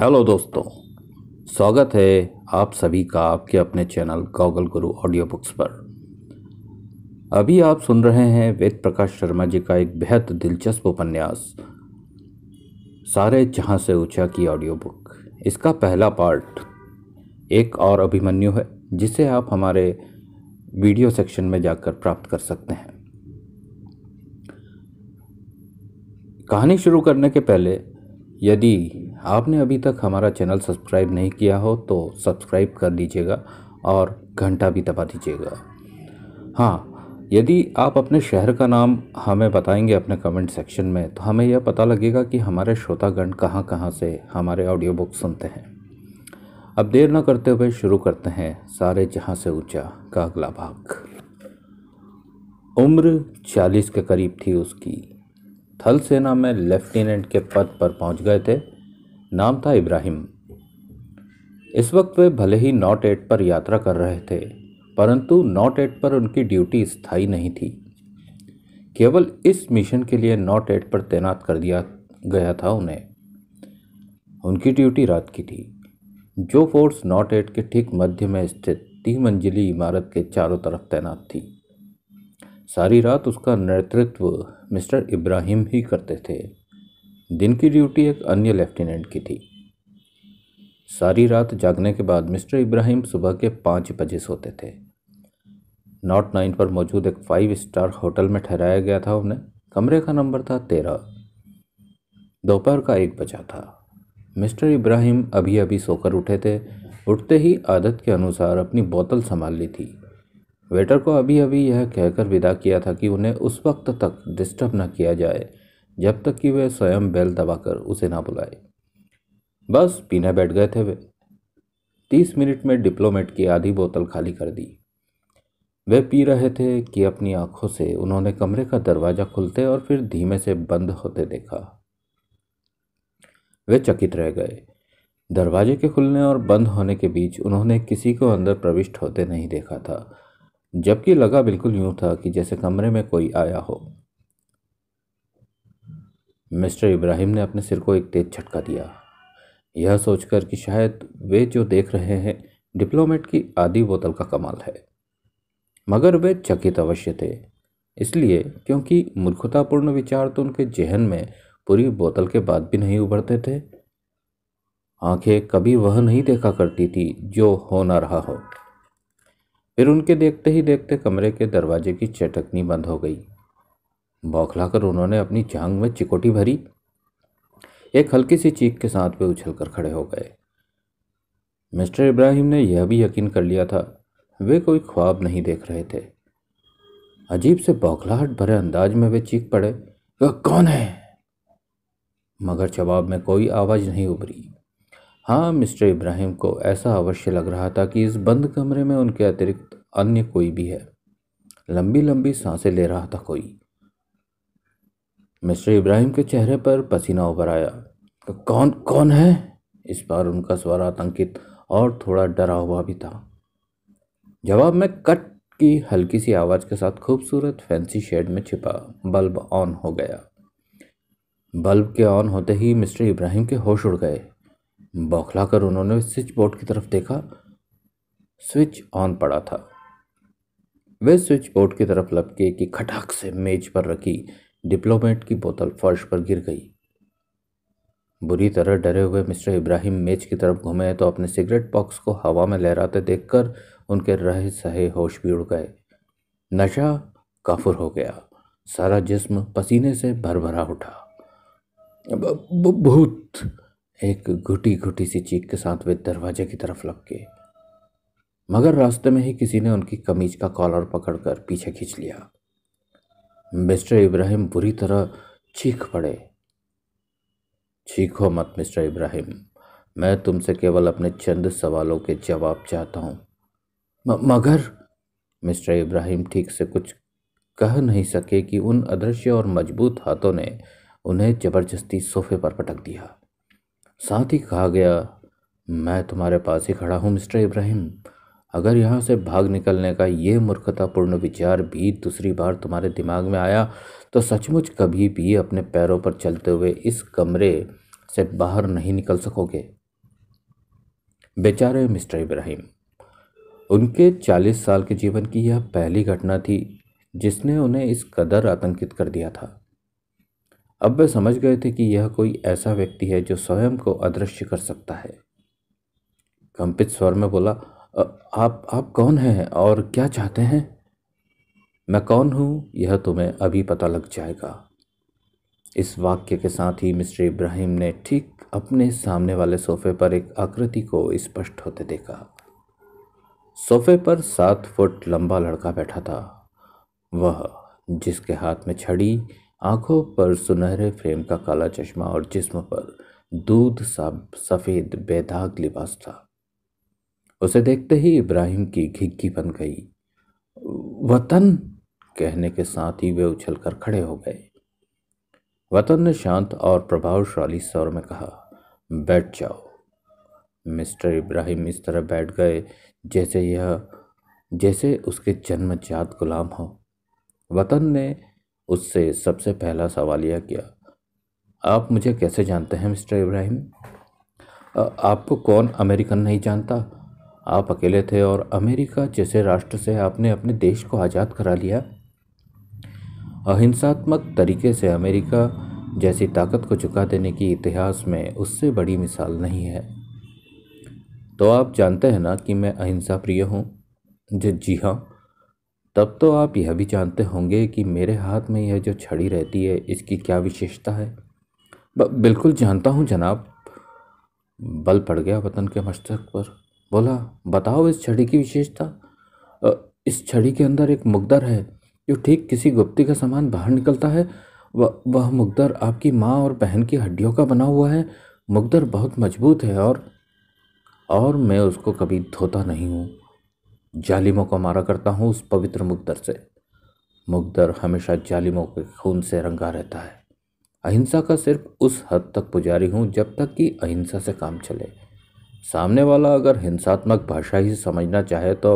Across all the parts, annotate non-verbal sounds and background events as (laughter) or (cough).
hello दोस्तों स्वागत है आप सभी का आपके अपने channel Google Guru audio books पर अभी आप सुन रहे हैं वेद प्रकाश शर्मा जी का एक बेहद दिलचस्प उपन्यास सारे जहां से ऊंचा की ऑडियो बुक इसका पहला पार्ट एक और अभिमन्यु है जिसे आप हमारे वीडियो सेक्शन में जाकर प्राप्त कर सकते हैं कहानी शुरू करने के पहले यदि आपने अभी तक हमारा चैनल सब्सक्राइब नहीं किया हो तो सब्सक्राइब कर लीजिएगा और घंटा भी दबा दीजिएगा हाँ यदि आप अपने शहर का नाम हमें बताएंगे अपने कमेंट सेक्शन में तो हमें यह पता लगेगा कि हमारे श्रोतागण कहाँ कहाँ से हमारे ऑडियो बुक सुनते हैं अब देर न करते हुए शुरू करते हैं सारे जहाँ से ऊंचा का अगला भाग उम्र चालीस के करीब थी उसकी थल सेना में लेफ्टिनेंट के पद पर पहुंच गए थे नाम था इब्राहिम इस वक्त वे भले ही नॉट एट पर यात्रा कर रहे थे परंतु नॉट एट पर उनकी ड्यूटी स्थायी नहीं थी केवल इस मिशन के लिए नॉट एट पर तैनात कर दिया गया था उन्हें उनकी ड्यूटी रात की थी जो फोर्स नॉट एट के ठीक मध्य में स्थित मंजिली इमारत के चारों तरफ तैनात थी सारी रात उसका नेतृत्व मिस्टर इब्राहिम ही करते थे दिन की ड्यूटी एक अन्य लेफ्टिनेंट की थी सारी रात जागने के बाद मिस्टर इब्राहिम सुबह के पाँच बजे सोते थे नॉट नाइन पर मौजूद एक फाइव स्टार होटल में ठहराया गया था उन्हें कमरे का नंबर था तेरह दोपहर का एक बजा था मिस्टर इब्राहिम अभी अभी सोकर उठे थे उठते ही आदत के अनुसार अपनी बोतल संभाल ली थी वेटर को अभी अभी यह कहकर विदा किया था कि उन्हें उस वक्त तक डिस्टर्ब न किया जाए जब तक कि वे स्वयं बेल दबाकर उसे ना बुलाए बस पीने बैठ गए थे वे तीस मिनट में डिप्लोमेट की आधी बोतल खाली कर दी वे पी रहे थे कि अपनी आंखों से उन्होंने कमरे का दरवाज़ा खुलते और फिर धीमे से बंद होते देखा वे चकित रह गए दरवाजे के खुलने और बंद होने के बीच उन्होंने किसी को अंदर प्रविष्ट होते नहीं देखा था जबकि लगा बिल्कुल यूं था कि जैसे कमरे में कोई आया हो मिस्टर इब्राहिम ने अपने सिर को एक तेज झटका दिया यह सोचकर कि शायद वे जो देख रहे हैं डिप्लोमेट की आधी बोतल का कमाल है मगर वे चकित अवश्य थे इसलिए क्योंकि मूर्खतापूर्ण विचार तो उनके जहन में पूरी बोतल के बाद भी नहीं उभरते थे आंखें कभी वह नहीं देखा करती थी जो हो ना रहा हो फिर उनके देखते ही देखते कमरे के दरवाजे की चटकनी बंद हो गई बौखलाकर उन्होंने अपनी चांग में चिकोटी भरी एक हल्की सी चीख के साथ वे उछल कर खड़े हो गए मिस्टर इब्राहिम ने यह भी यकीन कर लिया था वे कोई ख्वाब नहीं देख रहे थे अजीब से बौखलाहट भरे अंदाज में वे चीख पड़े वह कौन है मगर जवाब में कोई आवाज़ नहीं उभरी हाँ मिस्टर इब्राहिम को ऐसा अवश्य लग रहा था कि इस बंद कमरे में उनके अतिरिक्त अन्य कोई भी है लंबी लंबी सांसें ले रहा था कोई मिस्टर इब्राहिम के चेहरे पर पसीना उभर आया कौन कौन है इस बार उनका स्वर आतंकित और थोड़ा डरा हुआ भी था जवाब में कट की हल्की सी आवाज़ के साथ खूबसूरत फैंसी शेड में छिपा बल्ब ऑन हो गया बल्ब के ऑन होते ही मिस्टर इब्राहिम के होश उड़ गए बौखलाकर उन्होंने स्विच बोर्ड की तरफ देखा स्विच ऑन पड़ा था वे स्विच बोर्ड की तरफ लपके कि खटाक से मेज पर रखी डिप्लोमेट की बोतल फर्श पर गिर गई बुरी तरह डरे हुए मिस्टर इब्राहिम मेज की तरफ घूमे तो अपने सिगरेट बॉक्स को हवा में लहराते देखकर उनके रहे सहे होश भी उड़ गए नशा काफुर हो गया सारा जिस्म पसीने से भर भरा उठा भूत एक घुटी घुटी सी चीख के साथ वे दरवाजे की तरफ लग गए मगर रास्ते में ही किसी ने उनकी कमीज का कॉलर पकड़कर पीछे खींच लिया मिस्टर इब्राहिम बुरी तरह चीख पड़े चीखो मत मिस्टर इब्राहिम मैं तुमसे केवल अपने चंद सवालों के जवाब चाहता हूँ मगर मिस्टर इब्राहिम ठीक से कुछ कह नहीं सके कि उन अदृश्य और मजबूत हाथों ने उन्हें जबरदस्ती सोफे पर पटक दिया साथ ही कहा गया मैं तुम्हारे पास ही खड़ा हूँ मिस्टर इब्राहिम अगर यहाँ से भाग निकलने का ये मूर्खतापूर्ण विचार भी दूसरी बार तुम्हारे दिमाग में आया तो सचमुच कभी भी अपने पैरों पर चलते हुए इस कमरे से बाहर नहीं निकल सकोगे बेचारे मिस्टर इब्राहिम उनके चालीस साल के जीवन की यह पहली घटना थी जिसने उन्हें इस कदर आतंकित कर दिया था अब वे समझ गए थे कि यह कोई ऐसा व्यक्ति है जो स्वयं को अदृश्य कर सकता है कंपित स्वर में बोला आ, आप आप कौन हैं और क्या चाहते हैं मैं कौन हूँ यह तुम्हें अभी पता लग जाएगा इस वाक्य के साथ ही मिस्टर इब्राहिम ने ठीक अपने सामने वाले सोफे पर एक आकृति को स्पष्ट होते देखा सोफे पर सात फुट लंबा लड़का बैठा था वह जिसके हाथ में छड़ी आंखों पर सुनहरे फ्रेम का काला चश्मा और जिस्म पर दूध सा सफेद बेदाग लिबास था उसे देखते ही इब्राहिम की घिग्गी बन गई वतन कहने के साथ ही वे उछलकर खड़े हो गए वतन ने शांत और प्रभावशाली स्वर में कहा बैठ जाओ मिस्टर इब्राहिम इस तरह बैठ गए जैसे यह जैसे उसके जन्मजात गुलाम हो वतन ने उससे सबसे पहला सवाल यह किया आप मुझे कैसे जानते हैं मिस्टर इब्राहिम आपको कौन अमेरिकन नहीं जानता आप अकेले थे और अमेरिका जैसे राष्ट्र से आपने अपने देश को आज़ाद करा लिया अहिंसात्मक तरीके से अमेरिका जैसी ताकत को चुका देने की इतिहास में उससे बड़ी मिसाल नहीं है तो आप जानते हैं ना कि मैं अहिंसा प्रिय हूँ जी हाँ तब तो आप यह भी जानते होंगे कि मेरे हाथ में यह जो छड़ी रहती है इसकी क्या विशेषता है बिल्कुल जानता हूँ जनाब बल पड़ गया वतन के मस्तक पर बोला बताओ इस छड़ी की विशेषता इस छड़ी के अंदर एक मुकदर है जो ठीक किसी गुप्ती का सामान बाहर निकलता है वह वह मुकदर आपकी माँ और बहन की हड्डियों का बना हुआ है मुकदर बहुत मजबूत है और और मैं उसको कभी धोता नहीं हूँ जालिमों को मारा करता हूँ उस पवित्र मुकदर से मुकदर हमेशा जालिमों के खून से रंगा रहता है अहिंसा का सिर्फ उस हद तक पुजारी हूँ जब तक कि अहिंसा से काम चले सामने वाला अगर हिंसात्मक भाषा ही समझना चाहे तो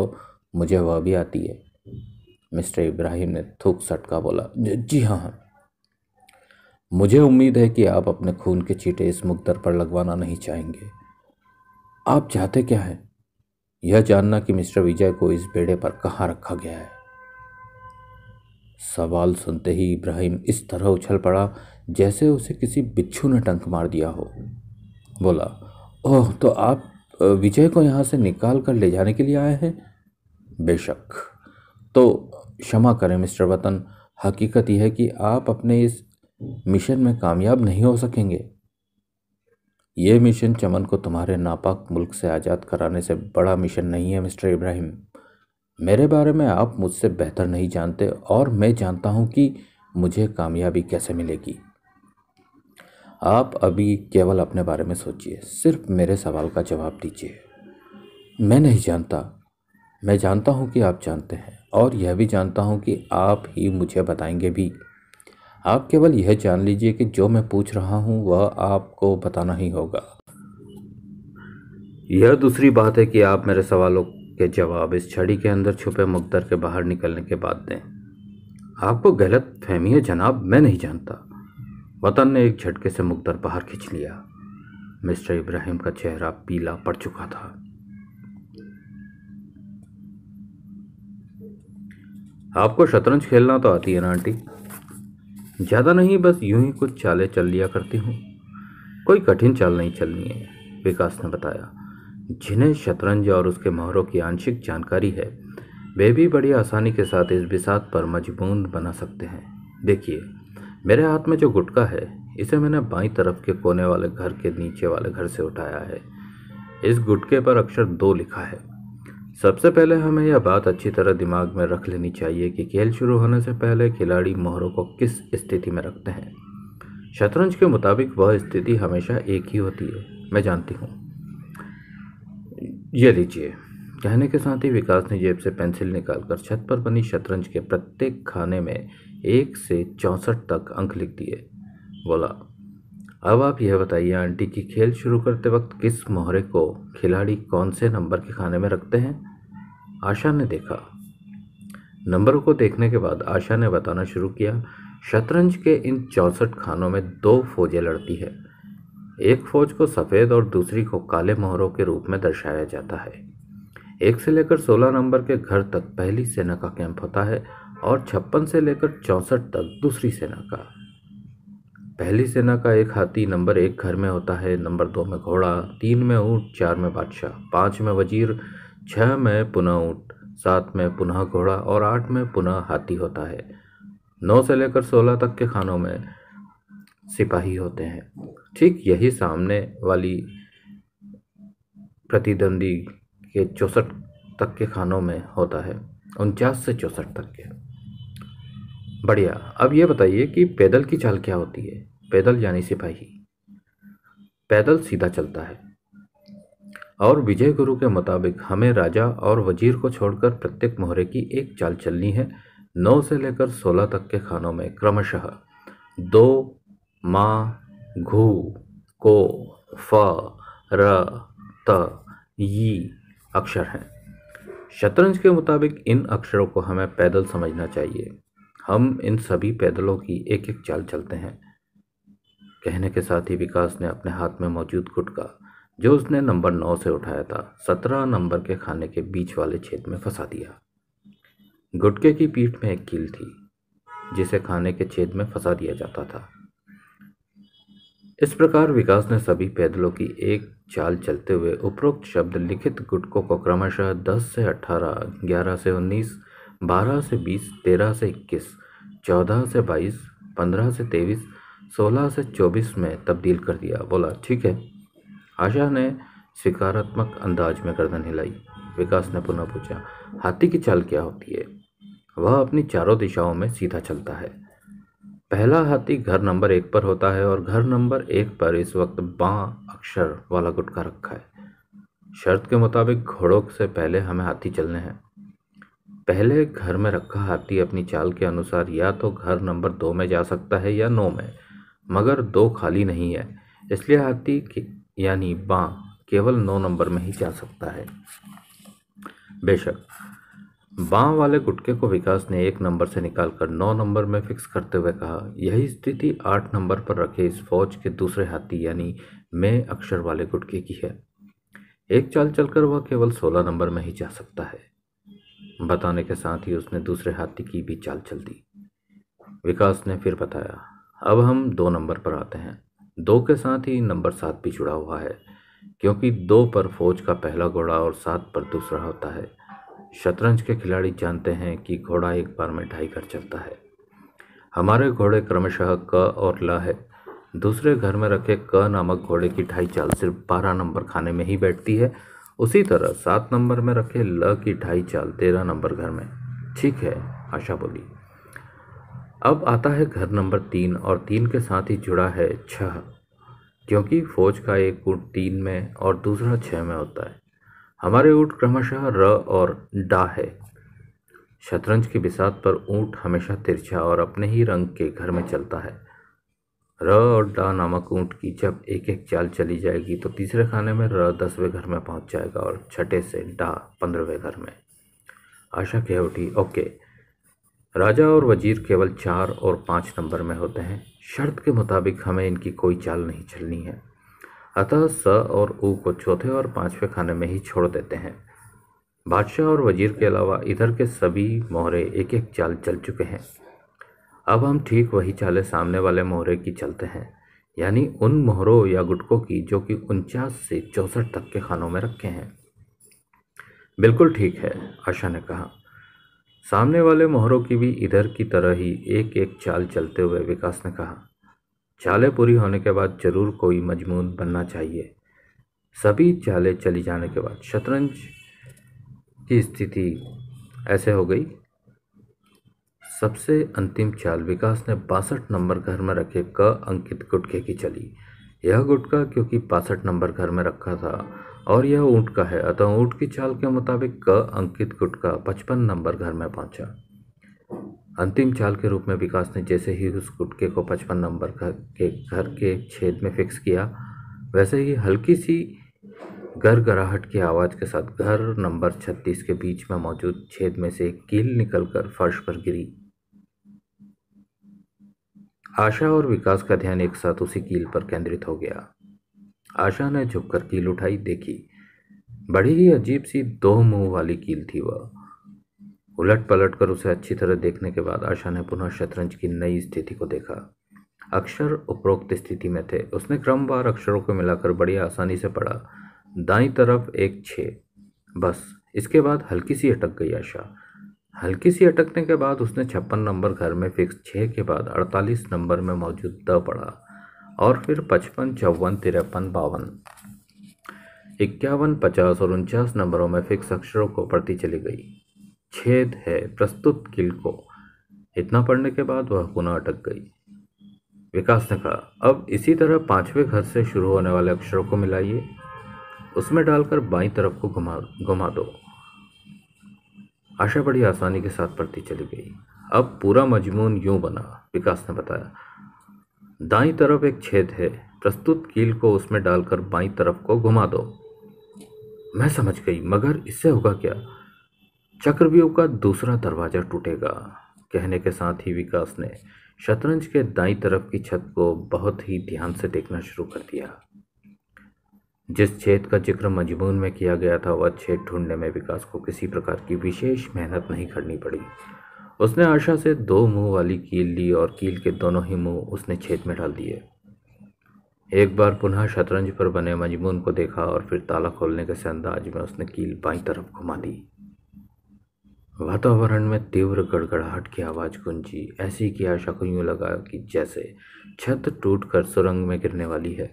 मुझे वह भी आती है मिस्टर इब्राहिम ने थूक सटका बोला जी हाँ हाँ मुझे उम्मीद है कि आप अपने खून के चीटे इस मुकदर पर लगवाना नहीं चाहेंगे आप चाहते क्या हैं यह जानना कि मिस्टर विजय को इस बेड़े पर कहाँ रखा गया है सवाल सुनते ही इब्राहिम इस तरह उछल पड़ा जैसे उसे किसी बिच्छू ने टंक मार दिया हो बोला ओह तो आप विजय को यहाँ से निकाल कर ले जाने के लिए आए हैं बेशक तो क्षमा करें मिस्टर वतन हकीकत यह है कि आप अपने इस मिशन में कामयाब नहीं हो सकेंगे ये मिशन चमन को तुम्हारे नापाक मुल्क से आज़ाद कराने से बड़ा मिशन नहीं है मिस्टर इब्राहिम मेरे बारे में आप मुझसे बेहतर नहीं जानते और मैं जानता हूँ कि मुझे कामयाबी कैसे मिलेगी आप अभी केवल अपने बारे में सोचिए सिर्फ मेरे सवाल का जवाब दीजिए मैं नहीं जानता मैं जानता हूँ कि आप जानते हैं और यह भी जानता हूँ कि आप ही मुझे बताएंगे भी आप केवल यह जान लीजिए कि जो मैं पूछ रहा हूँ वह आपको बताना ही होगा यह दूसरी बात है कि आप मेरे सवालों के जवाब इस छड़ी के अंदर छुपे मुकदर के बाहर निकलने के बाद दें आपको गलत फहमी है जनाब मैं नहीं जानता वतन ने एक झटके से मुकदर बाहर खींच लिया मिस्टर इब्राहिम का चेहरा पीला पड़ चुका था आपको शतरंज खेलना तो आती है ना आंटी ज़्यादा नहीं बस यूं ही कुछ चालें चल लिया करती हूँ कोई कठिन चाल नहीं चलनी है विकास ने बताया जिन्हें शतरंज और उसके मोहरों की आंशिक जानकारी है वे भी बड़ी आसानी के साथ इस बिसात पर मजबून बना सकते हैं देखिए मेरे हाथ में जो गुटका है इसे मैंने बाई तरफ के कोने वाले घर के नीचे वाले घर से उठाया है इस गुटके पर अक्षर दो लिखा है सबसे पहले हमें यह बात अच्छी तरह दिमाग में रख लेनी चाहिए कि खेल शुरू होने से पहले खिलाड़ी मोहरों को किस स्थिति में रखते हैं शतरंज के मुताबिक वह स्थिति हमेशा एक ही होती है मैं जानती हूँ ये लीजिए कहने के साथ ही विकास ने जेब से पेंसिल निकालकर छत पर बनी शतरंज के प्रत्येक खाने में एक से चौंसठ तक अंक लिख दिए बोला अब आप यह बताइए आंटी कि खेल शुरू करते वक्त किस मोहरे को खिलाड़ी कौन से नंबर के खाने में रखते हैं आशा ने देखा नंबरों को देखने के बाद आशा ने बताना शुरू किया शतरंज के इन चौंसठ खानों में दो फौजें लड़ती है एक फौज को सफ़ेद और दूसरी को काले मोहरों के रूप में दर्शाया जाता है एक से लेकर सोलह नंबर के घर तक पहली सेना का कैंप होता है और छप्पन से लेकर चौंसठ तक दूसरी सेना का पहली सेना का एक हाथी नंबर एक घर में होता है नंबर दो में घोड़ा तीन में ऊँट चार में बादशाह पाँच में वजीर छः में पुनः ऊँट सात में पुनः घोड़ा और आठ में पुनः हाथी होता है नौ से लेकर सोलह तक के खानों में सिपाही होते हैं ठीक यही सामने वाली प्रतिद्वंदी के चौंसठ तक के खानों में होता है उनचास से चौंसठ तक के बढ़िया अब ये बताइए कि पैदल की चाल क्या होती है पैदल यानी सिपाही पैदल सीधा चलता है और विजय गुरु के मुताबिक हमें राजा और वजीर को छोड़कर प्रत्येक मोहरे की एक चाल चलनी है नौ से लेकर सोलह तक के खानों में क्रमशः दो मा घू को फ र त यी अक्षर हैं शतरंज के मुताबिक इन अक्षरों को हमें पैदल समझना चाहिए हम इन सभी पैदलों की एक एक चाल चलते हैं कहने के साथ ही विकास ने अपने हाथ में मौजूद गुटका जो उसने नंबर नौ से उठाया था सत्रह नंबर के खाने के बीच वाले छेद में फंसा दिया गुटके की पीठ में एक कील थी जिसे खाने के छेद में फंसा दिया जाता था इस प्रकार विकास ने सभी पैदलों की एक चाल चलते हुए उपरोक्त शब्द लिखित गुटकों को क्रमशः 10 से 18, 11 से उन्नीस बारह से बीस तेरह से इक्कीस चौदह से बाईस पंद्रह से तेईस सोलह से चौबीस में तब्दील कर दिया बोला ठीक है आशा ने स्वीकारात्मक अंदाज में गर्दन हिलाई विकास ने पुनः पूछा हाथी की चाल क्या होती है वह अपनी चारों दिशाओं में सीधा चलता है पहला हाथी घर नंबर एक पर होता है और घर नंबर एक पर इस वक्त बाँ अक्षर वाला गुटका रखा है शर्त के मुताबिक घोड़ों से पहले हमें हाथी चलने हैं पहले घर में रखा हाथी अपनी चाल के अनुसार या तो घर नंबर दो में जा सकता है या नौ में मगर दो खाली नहीं है इसलिए हाथी यानी बाँ केवल नौ नंबर में ही जा सकता है बेशक बाँ वाले गुटके को विकास ने एक नंबर से निकालकर नौ नंबर में फिक्स करते हुए कहा यही स्थिति आठ नंबर पर रखे इस फौज के दूसरे हाथी यानी मे अक्षर वाले गुटके की है एक चाल चलकर वह केवल सोलह नंबर में ही जा सकता है बताने के साथ ही उसने दूसरे हाथी की भी चाल चल दी विकास ने फिर बताया अब हम दो नंबर पर आते हैं दो के साथ ही नंबर सात भी जुड़ा हुआ है क्योंकि दो पर फौज का पहला घोड़ा और सात पर दूसरा होता है शतरंज के खिलाड़ी जानते हैं कि घोड़ा एक बार में ढाई घर चलता है हमारे घोड़े क्रमशः क और ल है दूसरे घर में रखे क नामक घोड़े की ढाई चाल सिर्फ बारह नंबर खाने में ही बैठती है उसी तरह सात नंबर में रखे ल की ढाई चाल तेरह नंबर घर में ठीक है आशा बोली अब आता है घर नंबर तीन और तीन के साथ ही जुड़ा है छह क्योंकि फौज का एक ऊट तीन में और दूसरा छः में होता है हमारे ऊँट क्रमशः र और डा है शतरंज की बिसात पर ऊँट हमेशा तिरछा और अपने ही रंग के घर में चलता है र और डा नामक ऊँट की जब एक एक चाल चली जाएगी तो तीसरे खाने में र दसवें घर में पहुंच जाएगा और छठे से डा पंद्रहवें घर में आशा कह उठी ओके राजा और वजीर केवल चार और पाँच नंबर में होते हैं शर्त के मुताबिक हमें इनकी कोई चाल नहीं चलनी है अतः स और ऊ को चौथे और पाँचवें खाने में ही छोड़ देते हैं बादशाह और वजीर के अलावा इधर के सभी मोहरे एक एक चाल चल चुके हैं अब हम ठीक वही चालें सामने वाले मोहरे की चलते हैं यानी उन मोहरों या गुटकों की जो कि उनचास से चौंसठ तक के खानों में रखे हैं बिल्कुल ठीक है आशा ने कहा सामने वाले मोहरों की भी इधर की तरह ही एक एक चाल चलते हुए विकास ने कहा चाले पूरी होने के बाद जरूर कोई मजमून बनना चाहिए सभी चाले चली जाने के बाद शतरंज की स्थिति ऐसे हो गई सबसे अंतिम चाल विकास ने बासठ नंबर घर में रखे क अंकित गुटखे की चली यह गुटखा क्योंकि बासठ नंबर घर में रखा था और यह ऊँट का है अतः ऊँट की चाल के मुताबिक क अंकित गुटका पचपन नंबर घर में पहुंचा अंतिम चाल के रूप में विकास ने जैसे ही उस गुटखे को पचपन नंबर घर के घर के छेद में फिक्स किया वैसे ही हल्की सी घर गराहट की आवाज़ के साथ घर नंबर छत्तीस के बीच में मौजूद छेद में से कील निकलकर फर्श पर गिरी आशा और विकास का ध्यान एक साथ उसी कील पर केंद्रित हो गया आशा ने झुककर कील उठाई देखी बड़ी ही अजीब सी दो मुंह वाली कील थी वह उलट पलट कर उसे अच्छी तरह देखने के बाद आशा ने पुनः शतरंज की नई स्थिति को देखा अक्षर उपरोक्त स्थिति में थे उसने क्रमवार अक्षरों को मिलाकर बड़ी आसानी से पढ़ा दाई तरफ एक छे बस इसके बाद हल्की सी अटक गई आशा हल्की सी अटकने के बाद उसने छप्पन नंबर घर में फिक्स छः के बाद अड़तालीस नंबर में मौजूद द पड़ा और फिर पचपन चौवन तिरपन बावन इक्यावन पचास और उनचास नंबरों में फिक्स अक्षरों को पढ़ती चली गई छेद है प्रस्तुत किल को इतना पढ़ने के बाद वह पुनः अटक गई विकास ने कहा अब इसी तरह पांचवें घर से शुरू होने वाले अक्षरों को मिलाइए उसमें डालकर बाई तरफ को घुमा घुमा दो आशा बड़ी आसानी के साथ पढ़ती चली गई अब पूरा मजमून यूं बना विकास ने बताया दाई तरफ एक छेद है प्रस्तुत कील को उसमें डालकर बाई तरफ को घुमा दो मैं समझ गई मगर इससे होगा क्या चक्रव्यूह का दूसरा दरवाज़ा टूटेगा कहने के साथ ही विकास ने शतरंज के दाई तरफ की छत को बहुत ही ध्यान से देखना शुरू कर दिया जिस छेद का जिक्र मजमून में किया गया था वह छेद ढूंढने में विकास को किसी प्रकार की विशेष मेहनत नहीं करनी पड़ी उसने आशा से दो मुंह वाली कील ली और कील के दोनों ही मुंह उसने छेद में डाल दिए एक बार पुनः शतरंज पर बने मजमून को देखा और फिर ताला खोलने के अंदाज में उसने कील बाई तरफ घुमा दी वातावरण में तीव्र गड़गड़ाहट की आवाज़ गूंजी ऐसी कि आशा को यूँ लगा कि जैसे छत टूट कर सुरंग में गिरने वाली है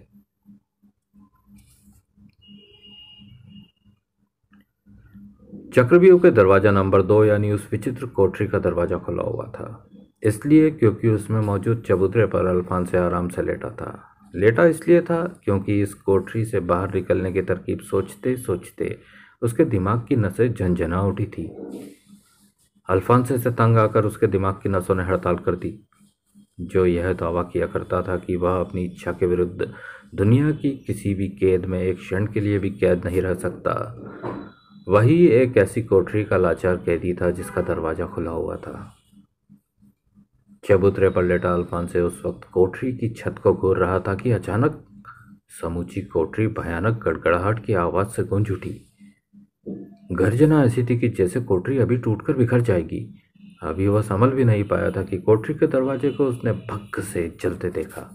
चक्रव्यूह के दरवाज़ा नंबर दो यानी उस विचित्र कोठरी का दरवाज़ा खुला हुआ था इसलिए क्योंकि उसमें मौजूद चबूतरे पर से आराम से लेटा था लेटा इसलिए था क्योंकि इस कोठरी से बाहर निकलने की तरकीब सोचते सोचते उसके दिमाग की नसें झंझना उठी थी अल्फांसे से तंग आकर उसके दिमाग की नसों ने हड़ताल कर दी जो यह दावा किया करता था कि वह अपनी इच्छा के विरुद्ध दुनिया की किसी भी कैद में एक क्षण के लिए भी कैद नहीं रह सकता वही एक ऐसी कोठरी का लाचार कैदी था जिसका दरवाज़ा खुला हुआ था चबूतरे पर लेटा अल्फान से उस वक्त कोठरी की छत को घूर रहा था कि अचानक समूची कोठरी भयानक गड़गड़ाहट की आवाज़ से गूंज उठी गर्जना ऐसी थी कि जैसे कोठरी अभी टूटकर बिखर जाएगी अभी वह संभल भी नहीं पाया था कि कोठरी के दरवाजे को उसने भक्क से जलते देखा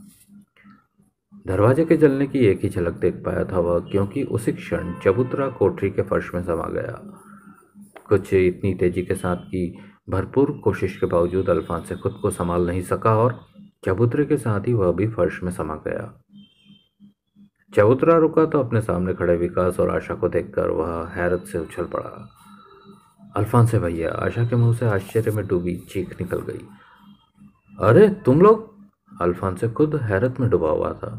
दरवाजे के जलने की एक ही झलक देख पाया था वह क्योंकि उसी क्षण चबूतरा कोठरी के फर्श में समा गया कुछ इतनी तेजी के साथ की भरपूर कोशिश के बावजूद अल्फान से खुद को संभाल नहीं सका और चबूतरे के साथ ही वह भी फर्श में समा गया चबूतरा रुका तो अपने सामने खड़े विकास और आशा को देखकर वह हैरत से उछल पड़ा अल्फान से भैया आशा के मुंह से आश्चर्य में डूबी चीख निकल गई अरे तुम लोग अल्फान से खुद हैरत में डूबा हुआ था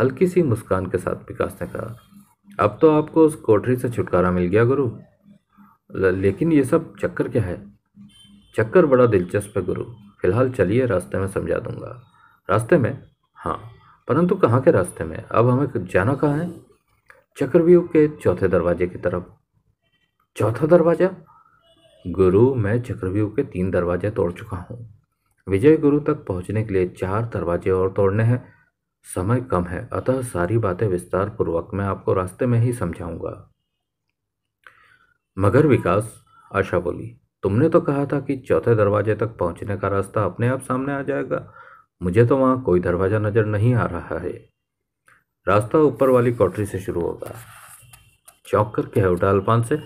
हल्की सी मुस्कान के साथ विकास ने कहा अब तो आपको उस कोठरी से छुटकारा मिल गया गुरु लेकिन ये सब चक्कर क्या है चक्कर बड़ा दिलचस्प है गुरु फिलहाल चलिए रास्ते में समझा दूंगा रास्ते में हाँ परंतु कहाँ के रास्ते में अब हमें जाना कहाँ है चक्रव्यूह के चौथे दरवाजे की तरफ चौथा दरवाजा गुरु मैं चक्रव्यूह के तीन दरवाजे तोड़ चुका हूँ विजय गुरु तक पहुँचने के लिए चार दरवाजे और तोड़ने हैं समय कम है अतः सारी बातें विस्तार पूर्वक मैं आपको रास्ते में ही समझाऊंगा मगर विकास आशा बोली तुमने तो कहा था कि चौथे दरवाजे तक पहुंचने का रास्ता अपने आप सामने आ जाएगा मुझे तो वहां कोई दरवाज़ा नज़र नहीं आ रहा है रास्ता ऊपर वाली कोठरी से शुरू होगा चौंक कर कह उठा अल्पान से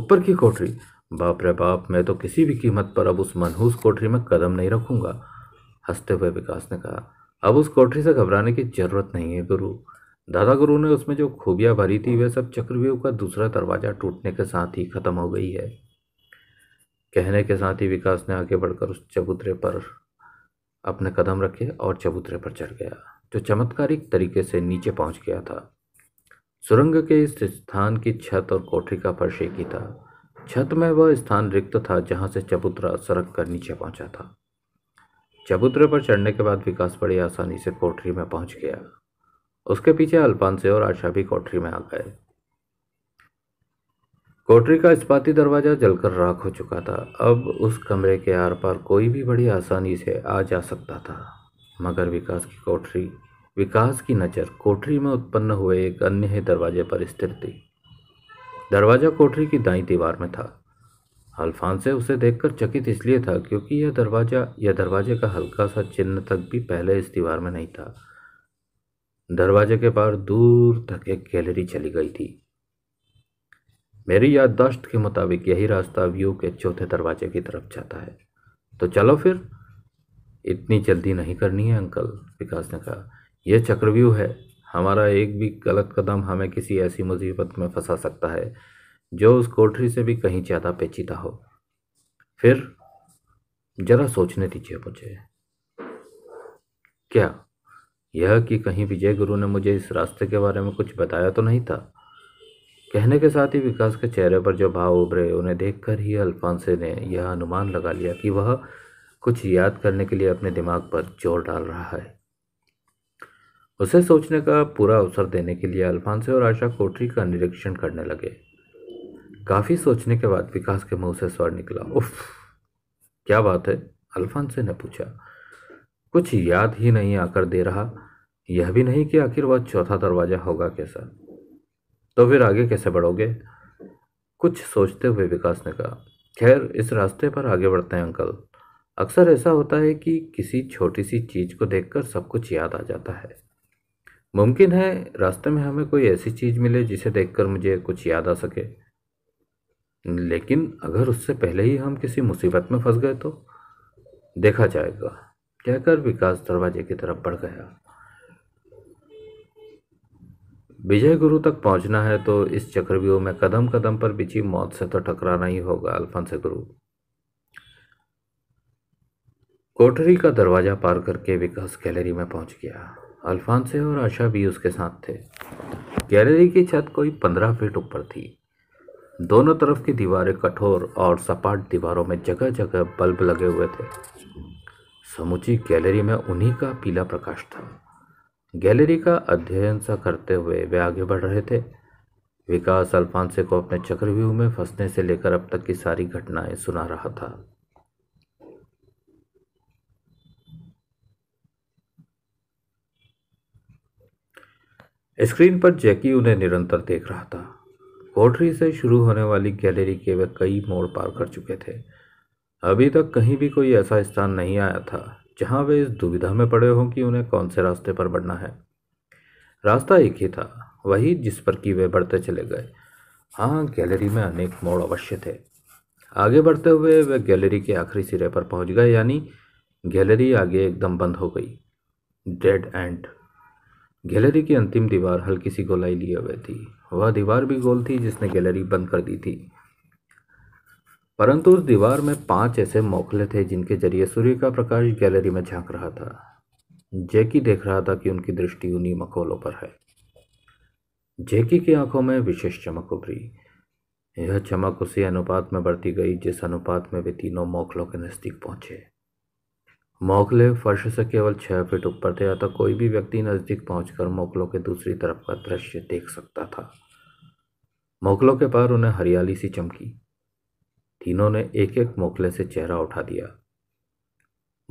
ऊपर की कोठरी बाप रे बाप मैं तो किसी भी कीमत पर अब उस मनहूस कोठरी में कदम नहीं रखूंगा हंसते हुए विकास ने कहा अब उस कोठरी से घबराने की जरूरत नहीं है गुरु दादा गुरु ने उसमें जो खूबियाँ भरी थी वह सब चक्रव्यूह का दूसरा दरवाज़ा टूटने के साथ ही खत्म हो गई है कहने के साथ ही विकास ने आगे बढ़कर उस चबूतरे पर अपने कदम रखे और चबूतरे पर चढ़ गया जो चमत्कारिक तरीके से नीचे पहुंच गया था सुरंग के इस स्थान की छत और कोठरी का फर्श एक ही था छत में वह स्थान रिक्त था जहां से चबूतरा सड़क कर नीचे पहुंचा था चबूतरे पर चढ़ने के बाद विकास बड़ी आसानी से कोठरी में पहुंच गया उसके पीछे अल्पांसे और आशा भी कोठरी में आ गए कोठरी का इस्पाती दरवाज़ा जलकर राख हो चुका था अब उस कमरे के आर पार कोई भी बड़ी आसानी से आ जा सकता था मगर विकास की कोठरी विकास की नज़र कोठरी में उत्पन्न हुए एक अन्य दरवाजे पर स्थिर थी दरवाज़ा कोठरी की दाई दीवार में था अल्फांसे उसे देखकर चकित इसलिए था क्योंकि यह दरवाज़ा यह दरवाजे का हल्का सा चिन्ह तक भी पहले इस दीवार में नहीं था दरवाजे के पार दूर तक एक गैलरी चली गई थी मेरी याददाश्त के मुताबिक यही रास्ता व्यू के चौथे दरवाजे की तरफ जाता है तो चलो फिर इतनी जल्दी नहीं करनी है अंकल विकास ने कहा यह चक्रव्यूह है हमारा एक भी गलत कदम हमें किसी ऐसी मुसीबत में फंसा सकता है जो उस कोठरी से भी कहीं ज़्यादा पेचीदा हो फिर जरा सोचने दीजिए मुझे क्या यह कि कहीं विजय गुरु ने मुझे इस रास्ते के बारे में कुछ बताया तो नहीं था कहने के साथ ही विकास के चेहरे पर जो भाव उभरे उन्हें देखकर ही अल्फांसे ने यह अनुमान लगा लिया कि वह कुछ याद करने के लिए अपने दिमाग पर जोर डाल रहा है उसे सोचने का पूरा अवसर देने के लिए अल्फांसे और आशा कोठरी का निरीक्षण करने लगे काफ़ी सोचने के बाद विकास के मुंह से स्वर निकला उफ क्या बात है से ने पूछा कुछ याद ही नहीं आकर दे रहा यह भी नहीं कि आखिर वह चौथा दरवाज़ा होगा कैसा तो फिर आगे कैसे बढ़ोगे कुछ सोचते हुए विकास ने कहा खैर इस रास्ते पर आगे बढ़ते हैं अंकल अक्सर ऐसा होता है कि किसी छोटी सी चीज़ को देखकर सब कुछ याद आ जाता है मुमकिन है रास्ते में हमें कोई ऐसी चीज़ मिले जिसे देखकर मुझे कुछ याद आ सके लेकिन अगर उससे पहले ही हम किसी मुसीबत में फंस गए तो देखा जाएगा कहकर विकास दरवाजे की तरफ बढ़ गया विजय गुरु तक पहुंचना है तो इस चक्रव्यूह में कदम कदम पर बिछी मौत से तो टकराना ही होगा अल्फांसे गुरु कोठरी का दरवाज़ा पार करके विकास गैलरी में पहुंच गया अल्फांसे और आशा भी उसके साथ थे गैलरी की छत कोई पंद्रह फीट ऊपर थी दोनों तरफ की दीवारें कठोर और सपाट दीवारों में जगह जगह बल्ब लगे हुए थे समूची गैलरी में उन्हीं का पीला प्रकाश था गैलरी का अध्ययन सा करते हुए वे आगे बढ़ रहे थे विकास अल्फांसे को अपने चक्रव्यूह में फंसने से लेकर अब तक की सारी घटनाएं सुना रहा था स्क्रीन पर जैकी उन्हें निरंतर देख रहा था पोट्री से शुरू होने वाली गैलरी के वे कई मोड़ पार कर चुके थे अभी तक कहीं भी कोई ऐसा स्थान नहीं आया था जहां वे इस दुविधा में पड़े हों कि उन्हें कौन से रास्ते पर बढ़ना है रास्ता एक ही था वही जिस पर कि वे बढ़ते चले गए हाँ गैलरी में अनेक मोड़ अवश्य थे आगे बढ़ते हुए वे गैलरी के आखिरी सिरे पर पहुंच गए यानी गैलरी आगे एकदम बंद हो गई डेड एंड गैलरी की अंतिम दीवार हल्की सी गोलाई लिए हुए थी वह दीवार भी गोल थी जिसने गैलरी बंद कर दी थी परंतु उस दीवार में पांच ऐसे मोखले थे जिनके जरिए सूर्य का प्रकाश गैलरी में झांक रहा था जैकी देख रहा था कि उनकी दृष्टि उन्हीं मखोलों पर है जैकी की आंखों में विशेष चमक उभरी यह चमक उसी अनुपात में बढ़ती गई जिस अनुपात में वे तीनों मोखलों के नज़दीक पहुंचे मोखले फर्श से केवल छः फीट ऊपर थे अतः कोई भी व्यक्ति नज़दीक पहुंचकर मोखलों के दूसरी तरफ का दृश्य देख सकता था मोखलों के पार उन्हें हरियाली सी चमकी तीनों ने एक एक मोखले से चेहरा उठा दिया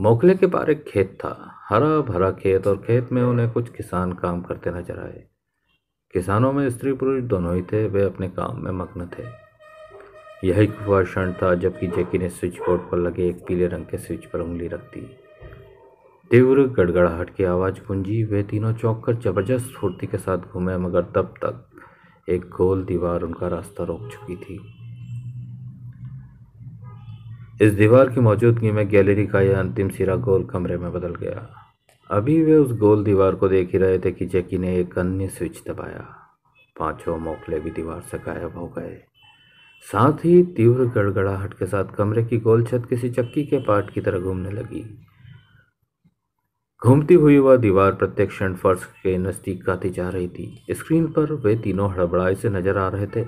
मोखले के पार एक खेत था हरा भरा खेत और खेत में उन्हें कुछ किसान काम करते नजर आए किसानों में स्त्री पुरुष दोनों ही थे वे अपने काम में मग्न थे यह एक वह क्षण था जबकि जैकी ने स्विच बोर्ड पर लगे एक पीले रंग के स्विच पर उंगली रख दी तीव्र गड़गड़ाहट की आवाज़ गूंजी वे तीनों चौंक कर जबरदस्त फुर्ती के साथ घूमे मगर तब तक एक गोल दीवार उनका रास्ता रोक चुकी थी इस दीवार की मौजूदगी में गैलरी का यह अंतिम सिरा गोल कमरे में बदल गया अभी वे उस गोल दीवार को देख ही रहे थे कि जैकी ने एक अन्य स्विच दबाया पांचों मोखले भी दीवार से गायब हो गए साथ ही तीव्र गड़गड़ाहट के साथ कमरे की गोल छत किसी चक्की के पार्ट की तरह घूमने लगी घूमती हुई वह दीवार प्रत्यक्ष क्षण फर्श के नज़दीक गाती जा रही थी स्क्रीन पर वे तीनों हड़बड़ाई से नजर आ रहे थे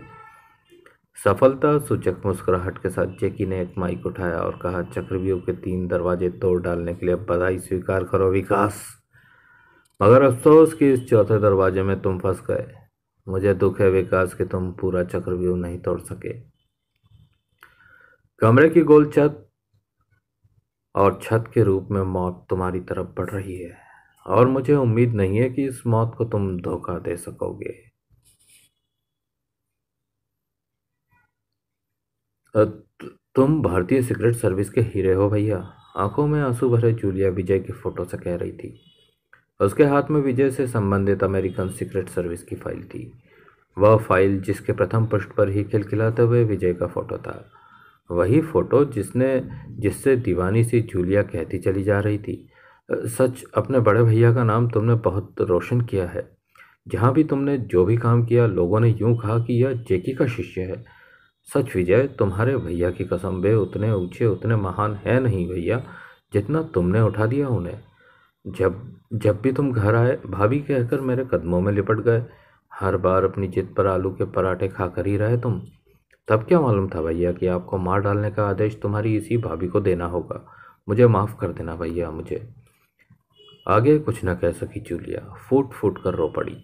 सफलता सूचक मुस्कुराहट के साथ जेकी ने एक माइक उठाया और कहा चक्रव्यूह के तीन दरवाजे तोड़ डालने के लिए बधाई स्वीकार करो विकास मगर अफसोस कि इस चौथे दरवाजे में तुम फंस गए मुझे दुख है विकास कि तुम पूरा चक्रव्यूह नहीं तोड़ सके कमरे की गोल छत और छत के रूप में मौत तुम्हारी तरफ बढ़ रही है और मुझे उम्मीद नहीं है कि इस मौत को तुम धोखा दे सकोगे तुम भारतीय सीक्रेट सर्विस के हीरे हो भैया आंखों में आंसू भरे जूलिया विजय की फोटो से कह रही थी उसके हाथ में विजय से संबंधित अमेरिकन सीक्रेट सर्विस की फाइल थी वह फाइल जिसके प्रथम पृष्ठ पर ही खिलखिलाते हुए विजय का फोटो था वही फोटो जिसने जिससे दीवानी सी जूलिया कहती चली जा रही थी सच अपने बड़े भैया का नाम तुमने बहुत रोशन किया है जहाँ भी तुमने जो भी काम किया लोगों ने यूँ कहा कि यह जेकी का शिष्य है सच विजय तुम्हारे भैया की कसम वे उतने ऊंचे उतने महान है नहीं भैया जितना तुमने उठा दिया उन्हें जब जब भी तुम घर आए भाभी कहकर मेरे कदमों में लिपट गए हर बार अपनी जिद पर आलू के पराठे खा कर ही रहे तुम तब क्या मालूम था भैया कि आपको मार डालने का आदेश तुम्हारी इसी भाभी को देना होगा मुझे माफ़ कर देना भैया मुझे आगे कुछ न कह सकी चूलिया फूट फूट कर रो पड़ी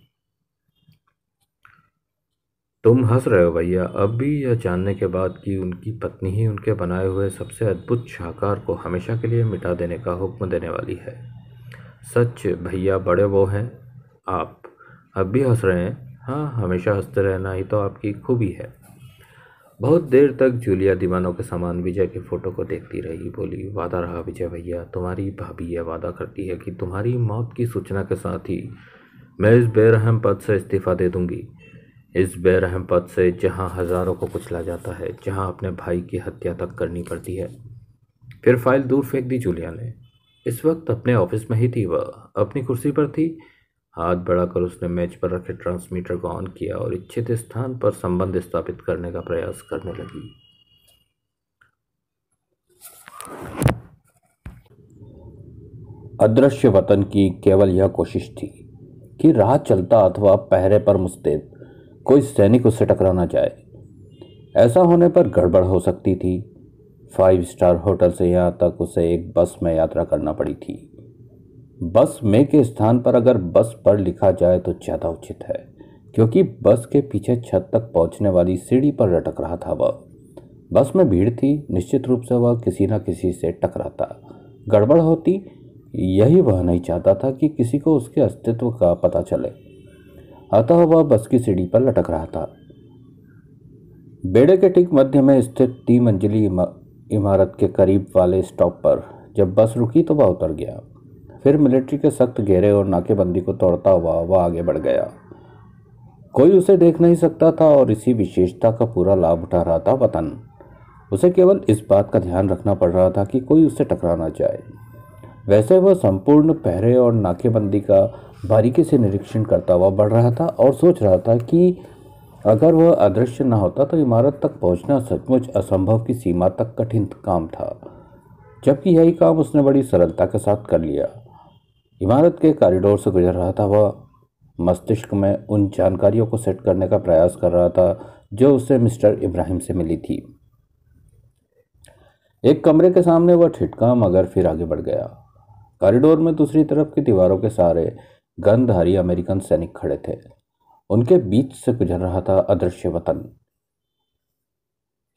तुम हंस रहे हो भैया अब भी यह जानने के बाद कि उनकी पत्नी ही उनके बनाए हुए सबसे अद्भुत शाहकार को हमेशा के लिए मिटा देने का हुक्म देने वाली है सच भैया बड़े वो हैं आप अब भी हंस रहे हैं हाँ हमेशा हंसते रहना ही तो आपकी खूबी है बहुत देर तक जूलिया दीवानों के समान विजय के फ़ोटो को देखती रही बोली वादा रहा विजय भैया तुम्हारी भाभी यह वादा करती है कि तुम्हारी मौत की सूचना के साथ ही मैं इस बेरहम पद से इस्तीफ़ा दे दूंगी इस बेरहम पद से जहां हज़ारों को कुचला जाता है जहां अपने भाई की हत्या तक करनी पड़ती है फिर फाइल दूर फेंक दी जूलिया ने इस वक्त अपने ऑफिस में ही थी वह अपनी कुर्सी पर थी हाथ बढ़ाकर उसने मेज पर रखे ट्रांसमीटर को ऑन किया और इच्छित स्थान पर संबंध स्थापित करने का प्रयास करने लगी अदृश्य वतन की केवल यह कोशिश थी कि राह चलता अथवा पहरे पर मुस्तैद कोई सैनिक उससे टकरा ना जाए ऐसा होने पर गड़बड़ हो सकती थी फाइव स्टार होटल से यहाँ तक उसे एक बस में यात्रा करना पड़ी थी बस में के स्थान पर अगर बस पर लिखा जाए तो ज़्यादा उचित है क्योंकि बस के पीछे छत तक पहुँचने वाली सीढ़ी पर लटक रहा था वह बस में भीड़ थी निश्चित रूप से वह किसी न किसी से टकराता गड़बड़ होती यही वह नहीं चाहता था कि किसी को उसके अस्तित्व का पता चले अतः वह बस की सीढ़ी पर लटक रहा था बेड़े के ठीक मध्य में स्थित तीन मंजिली इमारत के करीब वाले स्टॉप पर जब बस रुकी तो वह उतर गया फिर मिलिट्री के सख्त घेरे और नाकेबंदी को तोड़ता हुआ वह आगे बढ़ गया कोई उसे देख नहीं सकता था और इसी विशेषता का पूरा लाभ उठा रहा था वतन उसे केवल इस बात का ध्यान रखना पड़ रहा था कि कोई उससे टकरा ना जाए वैसे वह संपूर्ण पहरे और नाकेबंदी का बारीकी से निरीक्षण करता हुआ बढ़ रहा था और सोच रहा था कि अगर वह अदृश्य न होता तो इमारत तक पहुंचना सचमुच असंभव की सीमा तक कठिन काम था जबकि यही काम उसने बड़ी सरलता के साथ कर लिया इमारत के कॉरिडोर से गुजर रहा था वह मस्तिष्क में उन जानकारियों को सेट करने का प्रयास कर रहा था जो उसे मिस्टर इब्राहिम से मिली थी एक कमरे के सामने वह ठिटका मगर फिर आगे बढ़ गया कॉरिडोर में दूसरी तरफ की दीवारों के सारे गंधहरी अमेरिकन सैनिक खड़े थे उनके बीच से गुजर रहा था अदृश्य वतन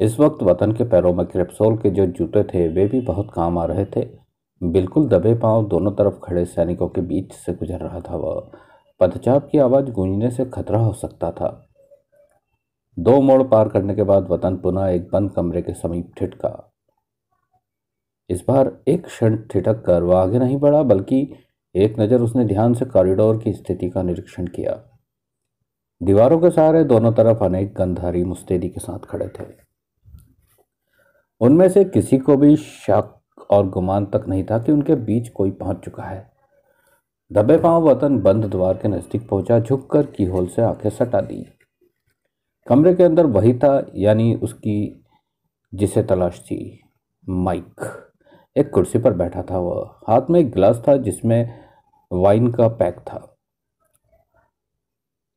इस वक्त वतन के पैरों में क्रिप्सोल के जो जूते थे वे भी बहुत काम आ रहे थे बिल्कुल दबे पांव दोनों तरफ खड़े सैनिकों के बीच से गुजर रहा था वह पदचाप की आवाज़ गूंजने से खतरा हो सकता था दो मोड़ पार करने के बाद वतन पुनः एक बंद कमरे के समीप ठिटका इस बार एक क्षण ठिटक कर वह आगे नहीं बढ़ा बल्कि एक नज़र उसने ध्यान से कॉरिडोर की स्थिति का निरीक्षण किया दीवारों के सहारे दोनों तरफ अनेक गंधारी मुस्तैदी के साथ खड़े थे उनमें से किसी को भी शक और गुमान तक नहीं था कि उनके बीच कोई पहुंच चुका है दबे पांव वतन बंद द्वार के नज़दीक पहुंचा झुककर की होल से आंखें सटा दी कमरे के अंदर वही था यानी उसकी जिसे तलाश थी माइक एक कुर्सी पर बैठा था वह हाथ में एक गिलास था जिसमें वाइन का पैक था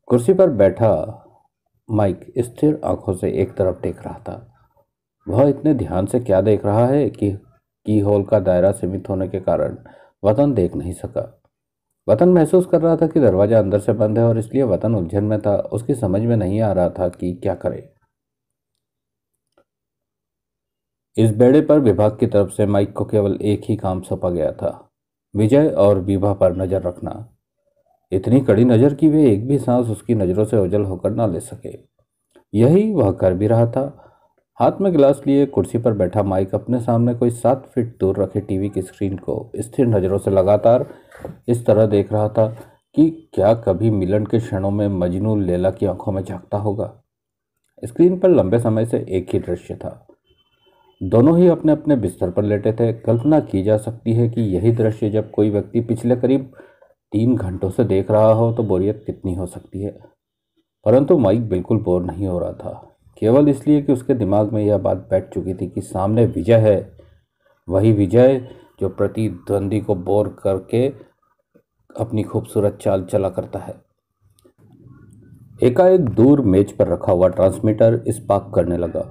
कुर्सी पर बैठा माइक स्थिर आंखों से एक तरफ देख रहा था वह इतने ध्यान से क्या देख रहा है कि की होल का दायरा सीमित होने के कारण वतन देख नहीं सका वतन महसूस कर रहा था कि दरवाज़ा अंदर से बंद है और इसलिए वतन उलझन में था उसकी समझ में नहीं आ रहा था कि क्या करे इस बेड़े पर विभाग की तरफ से माइक को केवल एक ही काम सौंपा गया था विजय और विभा पर नज़र रखना इतनी कड़ी नज़र कि वे एक भी सांस उसकी नज़रों से ओझल होकर ना ले सके यही वह कर भी रहा था हाथ में गिलास लिए कुर्सी पर बैठा माइक अपने सामने कोई सात फीट दूर रखे टीवी की स्क्रीन को स्थिर नज़रों से लगातार इस तरह देख रहा था कि क्या कभी मिलन के क्षणों में मजनू लेला की आंखों में झांकता होगा स्क्रीन पर लंबे समय से एक ही दृश्य था दोनों ही अपने अपने बिस्तर पर लेटे थे कल्पना की जा सकती है कि यही दृश्य जब कोई व्यक्ति पिछले करीब तीन घंटों से देख रहा हो तो बोरियत कितनी हो सकती है परंतु माइक बिल्कुल बोर नहीं हो रहा था केवल इसलिए कि उसके दिमाग में यह बात बैठ चुकी थी कि सामने विजय है वही विजय जो प्रतिद्वंदी को बोर करके अपनी खूबसूरत चाल चला करता है एकाएक दूर मेज पर रखा हुआ ट्रांसमीटर इस पाक करने लगा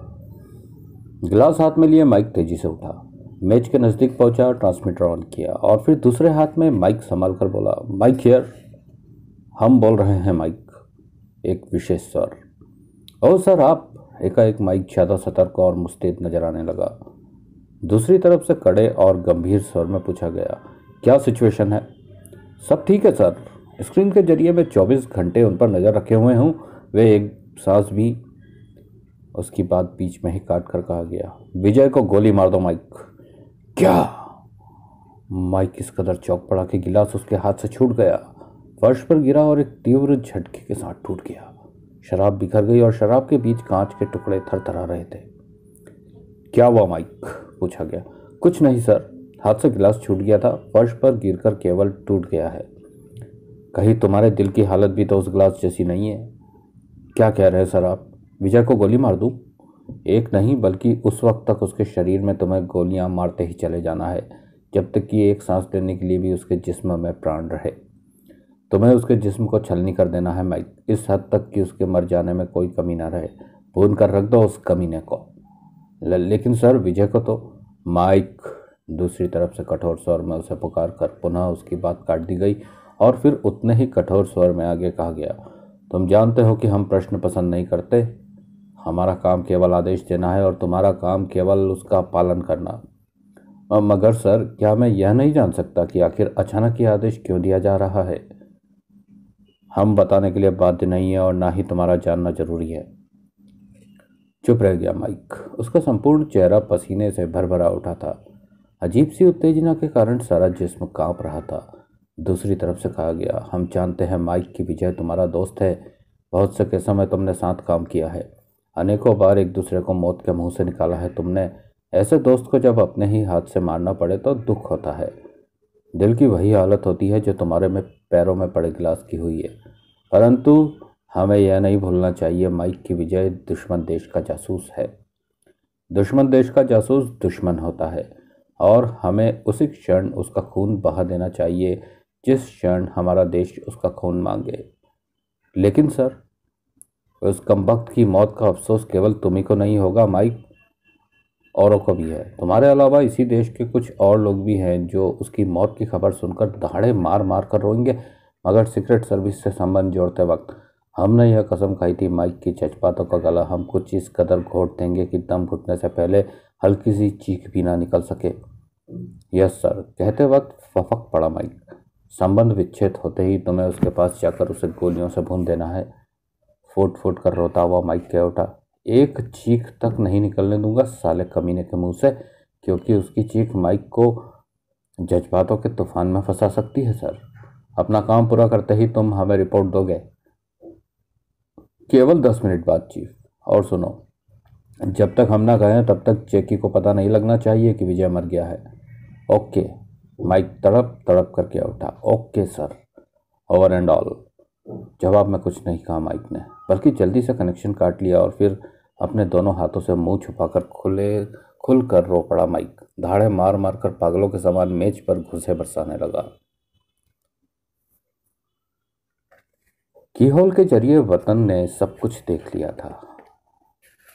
गिलास हाथ में लिए माइक तेजी से उठा मैच के नज़दीक पहुंचा और ट्रांसमीटर ऑन किया और फिर दूसरे हाथ में माइक संभाल कर बोला माइक हेयर हम बोल रहे हैं माइक एक विशेष सर ओ सर आप एकाएक माइक ज़्यादा सतर्क और मुस्तैद नजर आने लगा दूसरी तरफ से कड़े और गंभीर स्वर में पूछा गया क्या सिचुएशन है सब ठीक है सर स्क्रीन के जरिए मैं 24 घंटे उन पर नज़र रखे हुए हूँ वे एक सांस भी उसकी बात बीच में ही काट कर कहा गया विजय को गोली मार दो माइक क्या माइक इस कदर चौक पड़ा कि गिलास उसके हाथ से छूट गया फर्श पर गिरा और एक तीव्र झटके के साथ टूट गया शराब बिखर गई और शराब के बीच कांच के टुकड़े थरथरा रहे थे क्या हुआ माइक पूछा गया कुछ नहीं सर हाथ से गिलास छूट गया था फर्श पर गिरकर केवल टूट गया है कहीं तुम्हारे दिल की हालत भी तो उस गिलास जैसी नहीं है क्या कह रहे हैं सर आप विजय को गोली मार दूँ एक नहीं बल्कि उस वक्त तक उसके शरीर में तुम्हें गोलियां मारते ही चले जाना है जब तक कि एक सांस लेने के लिए भी उसके जिस्म में प्राण रहे तुम्हें उसके जिस्म को छलनी कर देना है माइक इस हद तक कि उसके मर जाने में कोई कमी ना रहे भून कर रख दो उस कमीने को लेकिन सर विजय को तो माइक दूसरी तरफ से कठोर स्वर में उसे पुकार कर पुनः उसकी बात काट दी गई और फिर उतने ही कठोर स्वर में आगे कहा गया तुम जानते हो कि हम प्रश्न पसंद नहीं करते हमारा काम केवल आदेश देना है और तुम्हारा काम केवल उसका पालन करना मगर सर क्या मैं यह नहीं जान सकता कि आखिर अचानक ये आदेश क्यों दिया जा रहा है हम बताने के लिए बाध्य नहीं है और ना ही तुम्हारा जानना जरूरी है चुप रह गया माइक उसका संपूर्ण चेहरा पसीने से भर भरा उठा था अजीब सी उत्तेजना के कारण सारा जिस्म कांप रहा था दूसरी तरफ से कहा गया हम जानते हैं माइक की विजय तुम्हारा दोस्त है बहुत से समय तुमने साथ काम किया है अनेकों बार एक दूसरे को मौत के मुंह से निकाला है तुमने ऐसे दोस्त को जब अपने ही हाथ से मारना पड़े तो दुख होता है दिल की वही हालत होती है जो तुम्हारे में पैरों में पड़े गिलास की हुई है परंतु हमें यह नहीं भूलना चाहिए माइक की विजय दुश्मन देश का जासूस है दुश्मन देश का जासूस दुश्मन होता है और हमें उसी क्षण उसका खून बहा देना चाहिए जिस क्षण हमारा देश उसका खून मांगे लेकिन सर उस कम वक्त की मौत का अफसोस केवल तुम्ही को नहीं होगा माइक औरों को भी है तुम्हारे अलावा इसी देश के कुछ और लोग भी हैं जो उसकी मौत की खबर सुनकर दहाड़े मार मार कर रोएंगे मगर सीक्रेट सर्विस से संबंध जोड़ते वक्त हमने यह कसम खाई थी माइक की चचपातों का गला हम कुछ इस कदर घोट देंगे कि दम घुटने से पहले हल्की सी चीख भी ना निकल सके यस सर कहते वक्त फफक पड़ा माइक संबंध विच्छेद होते ही तुम्हें उसके पास जाकर उसे गोलियों से भून देना है फूट फूट कर रोता हुआ माइक के उठा एक चीख तक नहीं निकलने दूंगा साले कमीने के मुंह से क्योंकि उसकी चीख माइक को जज्बातों के तूफान में फंसा सकती है सर अपना काम पूरा करते ही तुम हमें रिपोर्ट दोगे केवल दस मिनट बाद चीफ और सुनो जब तक हम ना कहें तब तक चेकी को पता नहीं लगना चाहिए कि विजय मर गया है ओके माइक तड़प तड़प करके उठा okay sir over and all जवाब में कुछ नहीं कहा माइक ने बल्कि जल्दी से कनेक्शन काट लिया और फिर अपने दोनों हाथों से मुंह छुपाकर खुले खुल कर रो पड़ा माइक धाड़े मार मार कर पागलों के समान मेज पर घुसे बरसाने लगा कीहोल के जरिए वतन ने सब कुछ देख लिया था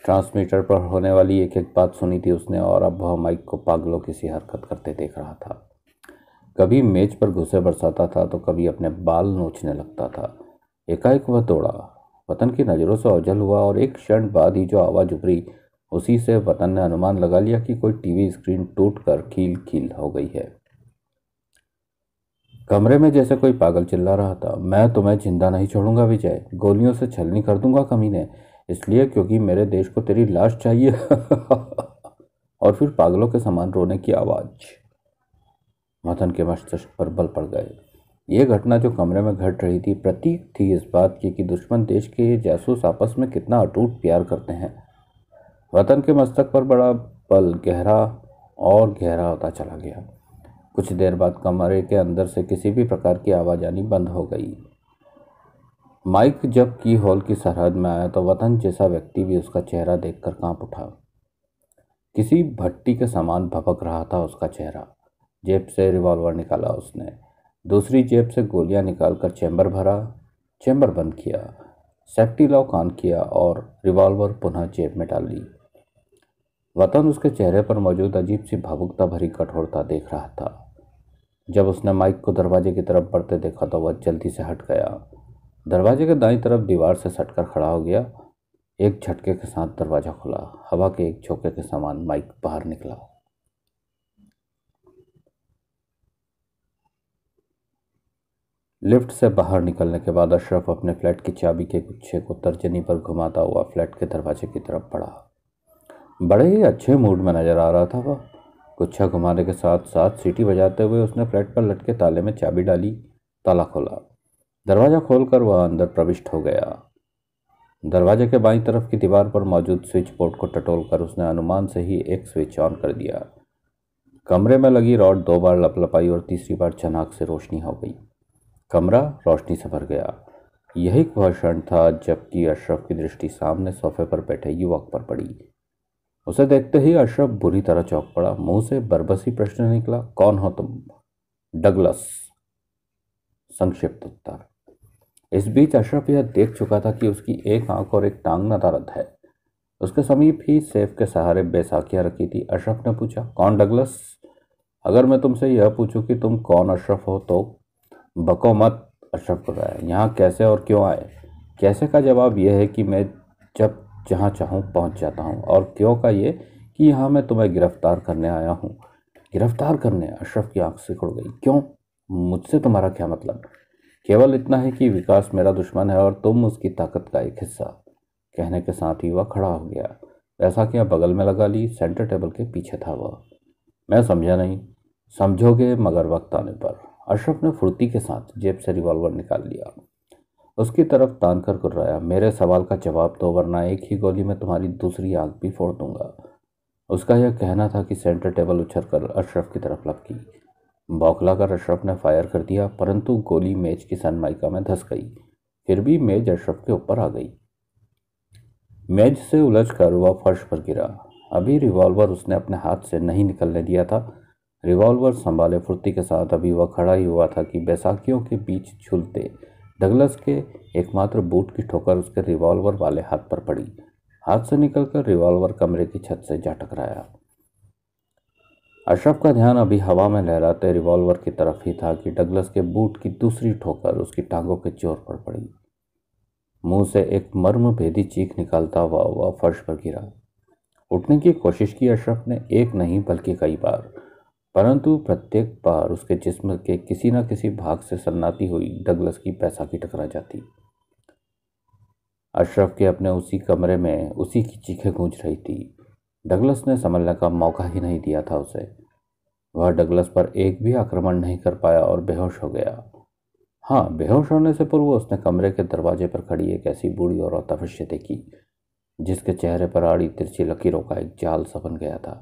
ट्रांसमीटर पर होने वाली एक एक बात सुनी थी उसने और अब वह माइक को पागलों की सी हरकत करते देख रहा था कभी मेज पर घुसे बरसाता था तो कभी अपने बाल नोचने लगता था एकाएक वह तोड़ा वतन की नज़रों से अवजल हुआ और एक क्षण बाद ही जो आवाज़ उभरी उसी से वतन ने अनुमान लगा लिया कि कोई टीवी स्क्रीन टूट कर खील खील हो गई है कमरे में जैसे कोई पागल चिल्ला रहा था मैं तुम्हें जिंदा नहीं छोड़ूंगा विजय गोलियों से छलनी कर दूंगा कमीने इसलिए क्योंकि मेरे देश को तेरी लाश चाहिए (laughs) और फिर पागलों के समान रोने की आवाज़ मथन के मस्तिष्क पर बल पड़ गए ये घटना जो कमरे में घट रही थी प्रतीक थी इस बात की कि दुश्मन देश के जासूस आपस में कितना अटूट प्यार करते हैं वतन के मस्तक पर बड़ा पल गहरा और गहरा होता चला गया कुछ देर बाद कमरे के अंदर से किसी भी प्रकार की आनी बंद हो गई माइक जब की हॉल की सरहद में आया तो वतन जैसा व्यक्ति भी उसका चेहरा देखकर कांप उठा किसी भट्टी के सामान भपक रहा था उसका चेहरा जेब से रिवॉल्वर निकाला उसने दूसरी जेब से गोलियां निकालकर चैम्बर भरा चैम्बर बंद किया सेफ्टी लॉक ऑन किया और रिवॉल्वर पुनः जेब में डाल ली वतन उसके चेहरे पर मौजूद अजीब सी भावुकता भरी कठोरता देख रहा था जब उसने माइक को दरवाजे की तरफ बढ़ते देखा तो वह जल्दी से हट गया दरवाजे के दाईं तरफ दीवार से सटकर खड़ा हो गया एक झटके के साथ दरवाज़ा खुला हवा के एक झोंके के समान माइक बाहर निकला लिफ्ट से बाहर निकलने के बाद अशरफ अपने फ्लैट की चाबी के गुच्छे को तर्जनी पर घुमाता हुआ फ्लैट के दरवाजे की तरफ बढ़ा बड़े ही अच्छे मूड में नज़र आ रहा था वह गुच्छा घुमाने के साथ साथ सीटी बजाते हुए उसने फ्लैट पर लटके ताले में चाबी डाली ताला खोला दरवाज़ा खोलकर वह अंदर प्रविष्ट हो गया दरवाजे के बाईं तरफ की दीवार पर मौजूद स्विच बोर्ड को टटोल कर उसने अनुमान से ही एक स्विच ऑन कर दिया कमरे में लगी रॉड दो बार लपलपाई और तीसरी बार चनाक से रोशनी हो गई कमरा रोशनी से भर गया यही वह क्षण था जबकि अशरफ की दृष्टि सामने सोफे पर बैठे युवक पर पड़ी उसे देखते ही अशरफ बुरी तरह चौंक पड़ा मुंह से बरबसी प्रश्न निकला कौन हो तुम डगलस संक्षिप्त उत्तर इस बीच अशरफ यह देख चुका था कि उसकी एक आंख और एक टांग नदारद है उसके समीप ही सेफ के सहारे बेसाखियाँ रखी थी अशरफ ने पूछा कौन डगलस अगर मैं तुमसे यह पूछूं कि तुम कौन अशरफ हो तो बको मत अशरफ खुदाया यहाँ कैसे और क्यों आए कैसे का जवाब यह है कि मैं जब जहाँ चाहूँ पहुँच जाता हूँ और क्यों का ये कि यहाँ मैं तुम्हें गिरफ़्तार करने आया हूँ गिरफ़्तार करने अशरफ की आंख खुड़ गई क्यों मुझसे तुम्हारा क्या मतलब केवल इतना है कि विकास मेरा दुश्मन है और तुम उसकी ताकत का एक हिस्सा कहने के साथ ही वह खड़ा हो गया ऐसा क्या बगल में लगा ली सेंटर टेबल के पीछे था वह मैं समझा नहीं समझोगे मगर वक्त आने पर अशरफ ने फुर्ती के साथ जेब से रिवॉल्वर निकाल लिया उसकी तरफ तान कर कुर्राया मेरे सवाल का जवाब दो वरना एक ही गोली में तुम्हारी दूसरी आंख भी फोड़ दूंगा उसका यह कहना था कि सेंटर टेबल उछर कर अशरफ की तरफ लपकी बौखला कर अशरफ ने फायर कर दिया परंतु गोली मेज की सनमाइका में धस गई फिर भी मेज अशरफ के ऊपर आ गई मेज से उलझ कर वह फर्श पर गिरा अभी रिवॉल्वर उसने अपने हाथ से नहीं निकलने दिया था रिवॉल्वर संभाले फुर्ती के साथ अभी वह खड़ा ही हुआ था कि बैसाखियों के बीच झूलते डगलस के एकमात्र बूट की ठोकर उसके रिवॉल्वर वाले हाथ पर पड़ी हाथ से निकलकर रिवॉल्वर कमरे की छत से जा टकराया अशरफ का ध्यान अभी हवा में लहराते रिवॉल्वर की तरफ ही था कि डगलस के बूट की दूसरी ठोकर उसकी टांगों के चोर पर पड़ी मुंह से एक मर्म भेदी चीख निकालता हुआ हुआ फर्श पर गिरा उठने की कोशिश की अशरफ ने एक नहीं बल्कि कई बार परंतु प्रत्येक बार उसके जिस्म के किसी न किसी भाग से सन्नाती हुई डगलस की पैसा की टकरा जाती अशरफ के अपने उसी कमरे में उसी की चीखें गूंज रही थी डगलस ने संभलने का मौका ही नहीं दिया था उसे वह डगलस पर एक भी आक्रमण नहीं कर पाया और बेहोश हो गया हाँ बेहोश होने से पूर्व उसने कमरे के दरवाजे पर खड़ी एक ऐसी बूढ़ी और अतफश्य देखी जिसके चेहरे पर आड़ी तिरछी लकीरों का एक जाल सा बन गया था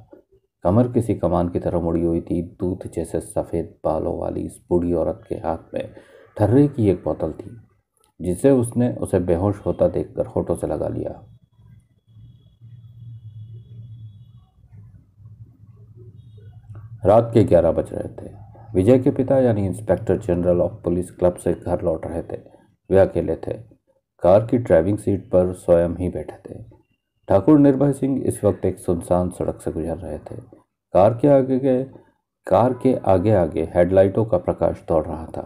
कमर किसी कमान की तरह मुड़ी हुई थी दूध जैसे सफ़ेद बालों वाली इस बूढ़ी औरत के हाथ में ठर्रे की एक बोतल थी जिसे उसने उसे बेहोश होता देखकर होठों से लगा लिया रात के ग्यारह बज रहे थे विजय के पिता यानी inspector general of police club से घर लौट रहे थे वे अकेले थे कार की ड्राइविंग सीट पर स्वयं ही बैठे थे ठाकुर निर्भय सिंह इस वक्त एक सुनसान सड़क से गुजर रहे थे कार के आगे गए कार के आगे आगे हेडलाइटों का प्रकाश दौड़ रहा था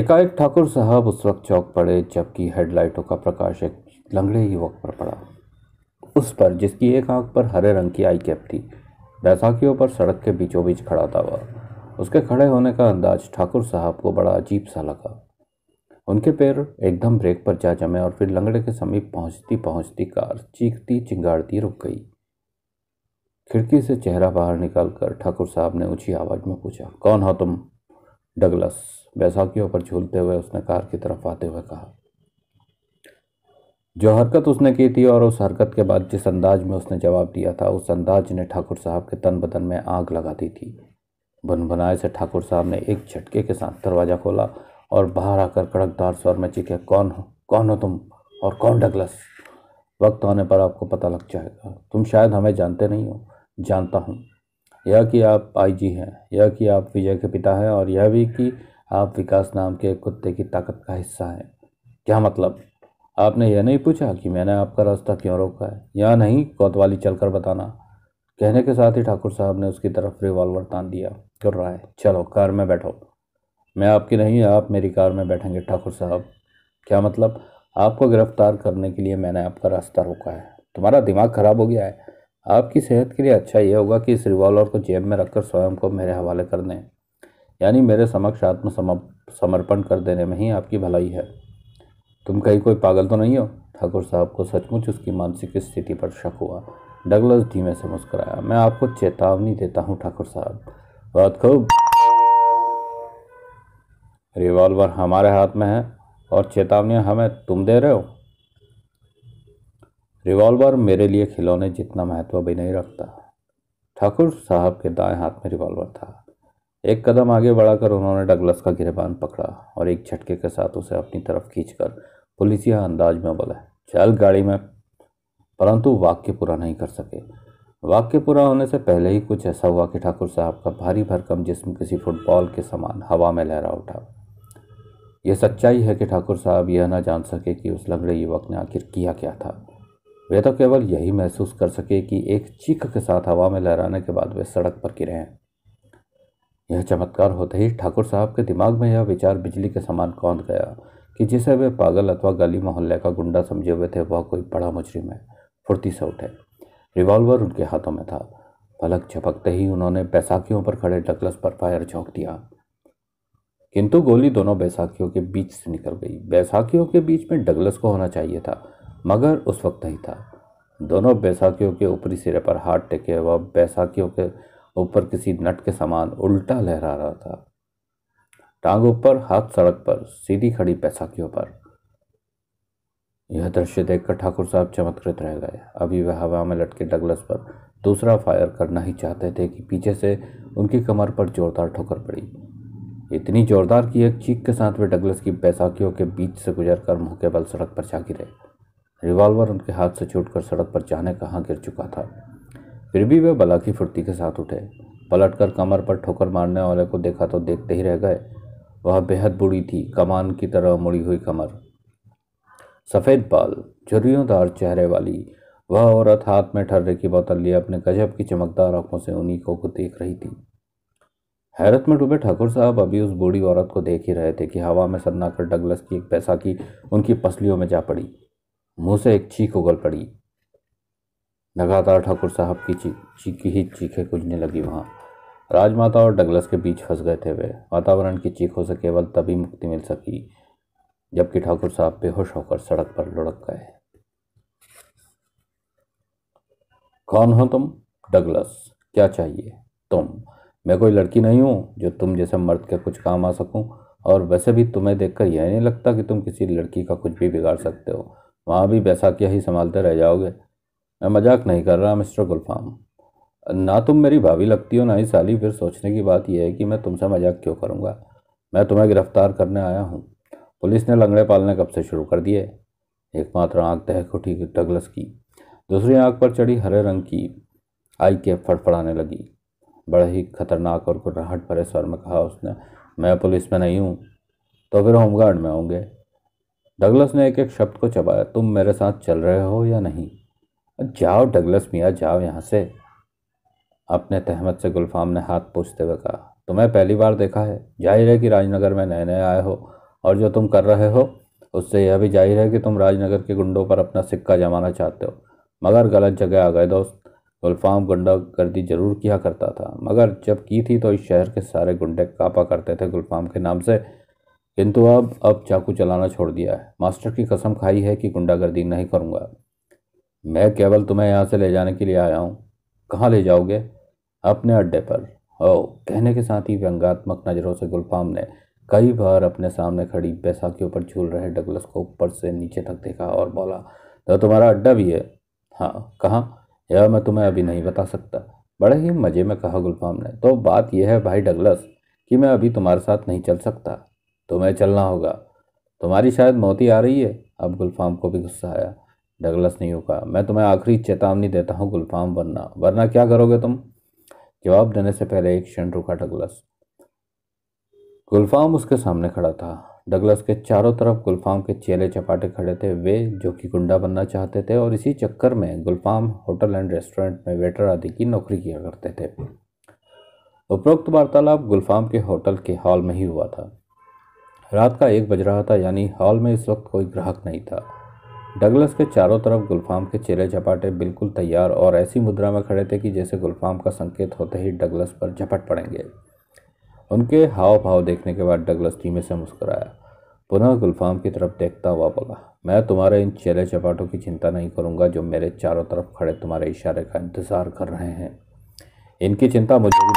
एकाएक ठाकुर साहब उस वक्त चौक पड़े जबकि हेडलाइटों का प्रकाश एक लंगड़े युवक पर पड़ा उस पर जिसकी एक आंख पर हरे रंग की आई कैप थी बैसाखियों पर सड़क के बीचों बीच खड़ा था वह उसके खड़े होने का अंदाज ठाकुर साहब को बड़ा अजीब सा लगा उनके पैर एकदम ब्रेक पर जा जमे और फिर लंगड़े के समीप पहुंचती पहुंचती कार चीखती चिंगाड़ती रुक गई खिड़की से चेहरा बाहर निकालकर ठाकुर साहब ने ऊंची आवाज में पूछा कौन हो तुम डगलस बैसाखियों पर झूलते हुए उसने कार की तरफ आते हुए कहा जो हरकत उसने की थी और उस हरकत के बाद जिस अंदाज में उसने जवाब दिया था उस अंदाज ने ठाकुर साहब के तन बदन में आग लगा दी थी भुनभुनाए से ठाकुर साहब ने एक झटके के साथ दरवाज़ा खोला और बाहर आकर कड़कदार स्वर में चीखे कौन हो कौन हो तुम और कौन डगलस वक्त आने पर आपको पता लग जाएगा तुम शायद हमें जानते नहीं हो जानता हूँ यह कि आप आईजी हैं यह कि आप विजय के पिता हैं और यह भी कि आप विकास नाम के कुत्ते की ताकत का हिस्सा हैं क्या मतलब आपने यह नहीं पूछा कि मैंने आपका रास्ता क्यों रोका है या नहीं कोतवाली चलकर बताना कहने के साथ ही ठाकुर साहब ने उसकी तरफ रिवॉल्वर तान दिया कर रहा है चलो कार में बैठो मैं आपकी नहीं आप मेरी कार में बैठेंगे ठाकुर साहब क्या मतलब आपको गिरफ्तार करने के लिए मैंने आपका रास्ता रोका है तुम्हारा दिमाग ख़राब हो गया है आपकी सेहत के लिए अच्छा यह होगा कि इस रिवॉल्वर को जेब में रखकर स्वयं को मेरे हवाले कर दें यानी मेरे समक्ष समर्पण कर देने में ही आपकी भलाई है तुम कहीं कोई पागल तो नहीं हो ठाकुर साहब को सचमुच उसकी मानसिक स्थिति पर शक हुआ डगलस धीमे से मुस्कराया मैं आपको चेतावनी देता हूँ ठाकुर साहब बहुत खूब रिवॉल्वर हमारे हाथ में है और चेतावनियाँ हमें तुम दे रहे हो रिवॉल्वर मेरे लिए खिलौने जितना महत्व भी नहीं रखता ठाकुर साहब के दाएं हाथ में रिवॉल्वर था एक कदम आगे बढ़ाकर उन्होंने डगलस का गिरबान पकड़ा और एक झटके के साथ उसे अपनी तरफ खींचकर पुलिसिया अंदाज में बोला चल गाड़ी में परंतु वाक्य पूरा नहीं कर सके वाक्य पूरा होने से पहले ही कुछ ऐसा हुआ कि ठाकुर साहब का भारी भरकम जिसम किसी फुटबॉल के समान हवा में लहरा उठा यह सच्चाई है कि ठाकुर साहब यह ना जान सके कि उस लंगड़े युवक ने आखिर किया क्या था वे तो केवल यही महसूस कर सके कि एक चीख के साथ हवा में लहराने के बाद वे सड़क पर गिरे हैं यह चमत्कार होते ही ठाकुर साहब के दिमाग में यह विचार बिजली के समान कौंध गया कि जिसे वे पागल अथवा गली मोहल्ले का गुंडा समझे हुए थे वह कोई बड़ा मुजरिम है फुर्ती से उठे रिवॉल्वर उनके हाथों में था पलक झपकते ही उन्होंने बैसाखियों पर खड़े डकलस पर फायर झोंक दिया किंतु गोली दोनों बैसाखियों के बीच से निकल गई बैसाखियों के बीच में डगलस को होना चाहिए था मगर उस वक्त नहीं था दोनों बैसाखियों के ऊपरी सिरे पर हाथ टेके हुआ बैसाखियों के ऊपर किसी नट के समान उल्टा लहरा रहा था टांग ऊपर हाथ सड़क पर सीधी खड़ी बैसाखियों पर यह दृश्य देखकर ठाकुर साहब चमत्कृत रह गए अभी वह हवा में लटके डगलस पर दूसरा फायर करना ही चाहते थे कि पीछे से उनकी कमर पर जोरदार ठोकर पड़ी इतनी जोरदार की एक चीख के साथ वे डगलस की बैसाखियों के बीच से गुजर कर मुँह के बल सड़क पर जा गिरे रिवॉल्वर उनके हाथ से छूटकर सड़क पर जाने कहाँ गिर चुका था फिर भी वे बला की फुर्ती के साथ उठे पलटकर कमर पर ठोकर मारने वाले को देखा तो देखते ही रह गए वह बेहद बूढ़ी थी कमान की तरह मुड़ी हुई कमर सफ़ेद बाल झुर्रियोंदार चेहरे वाली वह औरत हाथ में ठर्रे की बोतल लिए अपने गजब की चमकदार आंखों से उन्हीं को देख रही थी हैरत में डूबे ठाकुर साहब अभी उस बूढ़ी औरत को देख ही रहे थे कि हवा में सन्नाकर डगलस की एक पैसा की उनकी पसलियों में जा पड़ी मुंह से एक चीख उगल पड़ी लगातार ठाकुर साहब की चीख ही चीखें गुजने लगी वहाँ राजमाता और डगलस के बीच फंस गए थे वे वातावरण की चीखों से केवल तभी मुक्ति मिल सकी जबकि ठाकुर साहब बेहोश होकर सड़क पर लुढ़क गए कौन हो तुम डगलस क्या चाहिए तुम मैं कोई लड़की नहीं हूँ जो तुम जैसे मर्द के कुछ काम आ सकूँ और वैसे भी तुम्हें देखकर यह नहीं लगता कि तुम किसी लड़की का कुछ भी बिगाड़ सकते हो वहाँ भी बैसाखिया ही संभालते रह जाओगे मैं मजाक नहीं कर रहा मिस्टर गुलफाम ना तुम मेरी भाभी लगती हो ना ही साली फिर सोचने की बात यह है कि मैं तुमसे मजाक क्यों करूँगा मैं तुम्हें गिरफ्तार करने आया हूँ पुलिस ने लंगड़े पालने कब से शुरू कर दिए एकमात्र आँख दहक उठी डगलस की दूसरी आँख पर चढ़ी हरे रंग की आई के फड़फड़ाने लगी बड़ा ही खतरनाक और गुर्राहट भरे स्वर में कहा उसने मैं पुलिस में नहीं हूँ तो फिर होमगार्ड में होंगे डगलस ने एक एक शब्द को चबाया तुम मेरे साथ चल रहे हो या नहीं जाओ डगलस मियाँ जाओ यहाँ से अपने तहमत से गुलफाम ने हाथ पूछते हुए कहा तुम्हें पहली बार देखा है जाहिर है कि राजनगर में नए नए आए हो और जो तुम कर रहे हो उससे यह भी जाहिर है कि तुम राजनगर के गुंडों पर अपना सिक्का जमाना चाहते हो मगर गलत जगह आ गए दोस्त गुलफाम गुंडा गर्दी जरूर किया करता था मगर जब की थी तो इस शहर के सारे गुंडे कापा करते थे गुलफाम के नाम से किंतु अब अब चाकू चलाना छोड़ दिया है मास्टर की कसम खाई है कि गुंडागर्दी नहीं करूँगा मैं केवल तुम्हें यहाँ से ले जाने के लिए आया हूँ कहाँ ले जाओगे अपने अड्डे पर ओ कहने के साथ ही व्यंगात्मक नज़रों से गुलफाम ने कई बार अपने सामने खड़ी बैसाखी ऊपर झूल रहे डगलस को ऊपर से नीचे तक देखा और बोला तो तुम्हारा अड्डा भी है हाँ कहाँ यह मैं तुम्हें अभी नहीं बता सकता बड़े ही मज़े में कहा गुलफाम ने तो बात यह है भाई डगलस कि मैं अभी तुम्हारे साथ नहीं चल सकता तुम्हें चलना होगा तुम्हारी शायद मौती आ रही है अब गुलफाम को भी गुस्सा आया डगलस नहीं यूँ कहा मैं तुम्हें आखिरी चेतावनी देता हूँ गुलफाम वरना वरना क्या करोगे तुम जवाब देने से पहले एक क्षण रुका डगलस गुलफाम उसके सामने खड़ा था डगलस के चारों तरफ गुलफाम के चेले चपाटे खड़े थे वे जो कि गुंडा बनना चाहते थे और इसी चक्कर में गुलफाम होटल एंड रेस्टोरेंट में वेटर आदि की नौकरी किया करते थे उपरोक्त वार्तालाप गुलफाम के होटल के हॉल में ही हुआ था रात का एक बज रहा था यानी हॉल में इस वक्त कोई ग्राहक नहीं था डगलस के चारों तरफ गुलफाम के चेले चपाटे बिल्कुल तैयार और ऐसी मुद्रा में खड़े थे कि जैसे गुलफाम का संकेत होते ही डगलस पर झपट पड़ेंगे उनके हाव भाव देखने के बाद डगलस धीमे से मुस्कराया पुनः गुलफाम की तरफ देखता हुआ बोला मैं तुम्हारे इन चेले चपाटों की चिंता नहीं करूँगा जो मेरे चारों तरफ खड़े तुम्हारे इशारे का इंतज़ार कर रहे हैं इनकी चिंता मुझे भी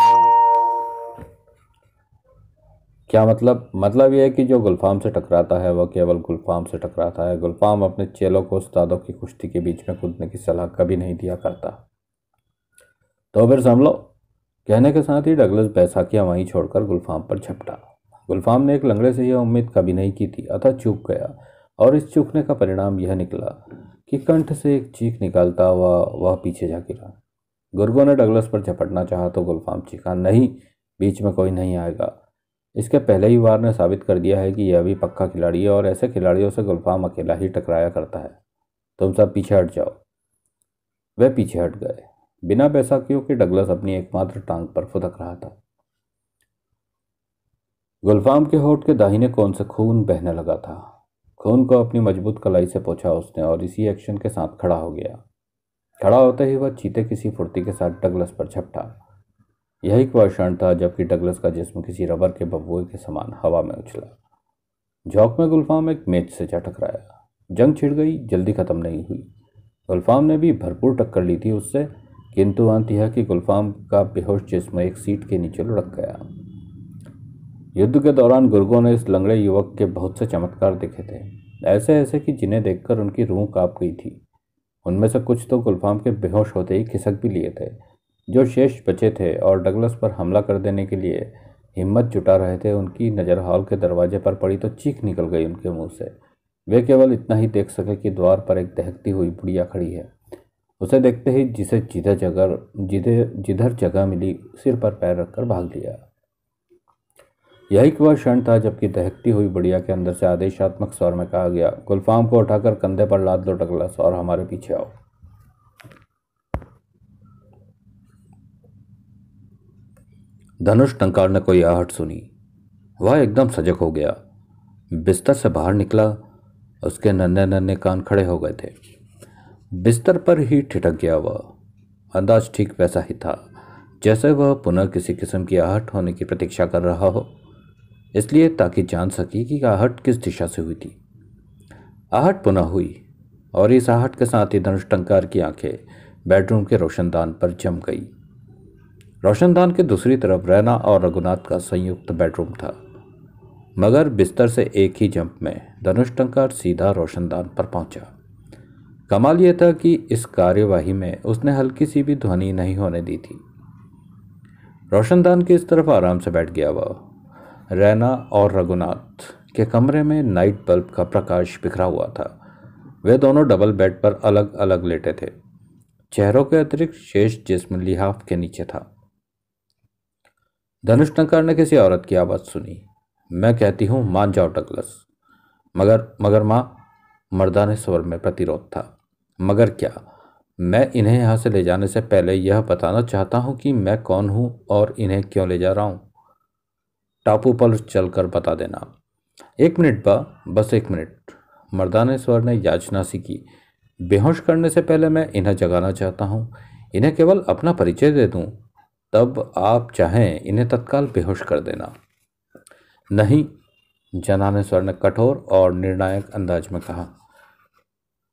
क्या मतलब मतलब यह है कि जो गुलफाम से टकराता है वह केवल गुलफाम से टकराता है गुलफाम अपने चेलों को उस्तादों की कुश्ती के बीच में कूदने की सलाह कभी नहीं दिया करता तो फिर लो कहने के साथ ही डगलस बैसाखियाँ वहीं छोड़कर गुलफाम पर झपटा गुलफाम ने एक लंगड़े से यह उम्मीद कभी नहीं की थी अतः चूक गया और इस चूकने का परिणाम यह निकला कि कंठ से एक चीख निकालता हुआ वह पीछे जा गिरा गुरगो ने डगलस पर झपटना चाहा तो गुलफाम चीखा नहीं बीच में कोई नहीं आएगा इसके पहले ही वार ने साबित कर दिया है कि यह भी पक्का खिलाड़ी है और ऐसे खिलाड़ियों से गुलफाम अकेला ही टकराया करता है तुम सब पीछे हट जाओ वह पीछे हट गए बिना पैसा क्योंकि डगलस अपनी एकमात्र टांग पर फुदक रहा था गुलफाम के होठ के दाहिने कौन से खून बहने लगा था खून को अपनी मजबूत कलाई से पोछा उसने और इसी एक्शन के साथ खड़ा हो गया खड़ा होते ही वह चीते किसी फुर्ती के साथ डगलस पर झपटा यही वह क्षण था जबकि डगलस का जिस्म किसी रबर के बबुए के समान हवा में उछला झोंक में गुलफाम एक मेज से जा टकराया जंग छिड़ गई जल्दी ख़त्म नहीं हुई गुलफाम ने भी भरपूर टक्कर ली थी उससे किंतु अंत यह कि गुलफाम का बेहोश जिस्म एक सीट के नीचे लुढ़क गया युद्ध के दौरान गुर्गों ने इस लंगड़े युवक के बहुत से चमत्कार देखे थे ऐसे ऐसे कि जिन्हें देखकर उनकी रूह कांप गई थी उनमें से कुछ तो गुलफाम के बेहोश होते ही खिसक भी लिए थे जो शेष बचे थे और डगलस पर हमला कर देने के लिए हिम्मत जुटा रहे थे उनकी नज़र हॉल के दरवाजे पर पड़ी तो चीख निकल गई उनके मुंह से वे केवल इतना ही देख सके कि द्वार पर एक दहकती हुई बुढ़िया खड़ी है उसे देखते ही जिसे जिधर जगह जिधे जिधर जगह मिली सिर पर पैर रखकर भाग लिया यही वह क्षण था जबकि दहकती हुई बुढ़िया के अंदर से आदेशात्मक स्वर में कहा गया गुलफाम को उठाकर कंधे पर लाद दो टकलस और हमारे पीछे आओ धनुष टंकार ने कोई आहट सुनी वह एकदम सजग हो गया बिस्तर से बाहर निकला उसके नन्हे नन्हे कान खड़े हो गए थे बिस्तर पर ही ठिठक गया वह अंदाज ठीक वैसा ही था जैसे वह पुनः किसी किस्म की आहट होने की प्रतीक्षा कर रहा हो इसलिए ताकि जान सके कि आहट किस दिशा से हुई थी आहट पुनः हुई और इस आहट के साथ ही धनुष टंकार की आंखें बेडरूम के रोशनदान पर जम गई रोशनदान के दूसरी तरफ रैना और रघुनाथ का संयुक्त बेडरूम था मगर बिस्तर से एक ही जंप में धनुष टंकार सीधा रोशनदान पर पहुंचा कमाल यह था कि इस कार्यवाही में उसने हल्की सी भी ध्वनि नहीं होने दी थी रोशनदान के इस तरफ आराम से बैठ गया वह रैना और रघुनाथ के कमरे में नाइट बल्ब का प्रकाश बिखरा हुआ था वे दोनों डबल बेड पर अलग अलग लेटे थे चेहरों के अतिरिक्त शेष जिसम लिहाफ के नीचे था धनुष ने किसी औरत की आवाज़ सुनी मैं कहती हूँ मान जाओ टकलस मगर मगर माँ मर्दाने स्वर में प्रतिरोध था मगर क्या मैं इन्हें यहाँ से ले जाने से पहले यह बताना चाहता हूँ कि मैं कौन हूँ और इन्हें क्यों ले जा रहा हूँ टापू पर चलकर बता देना एक मिनट बा बस एक मिनट मर्दाना स्वर ने याचना सी की बेहोश करने से पहले मैं इन्हें जगाना चाहता हूँ इन्हें केवल अपना परिचय दे दूँ तब आप चाहें इन्हें तत्काल बेहोश कर देना नहीं जना स्वर ने कठोर और निर्णायक अंदाज में कहा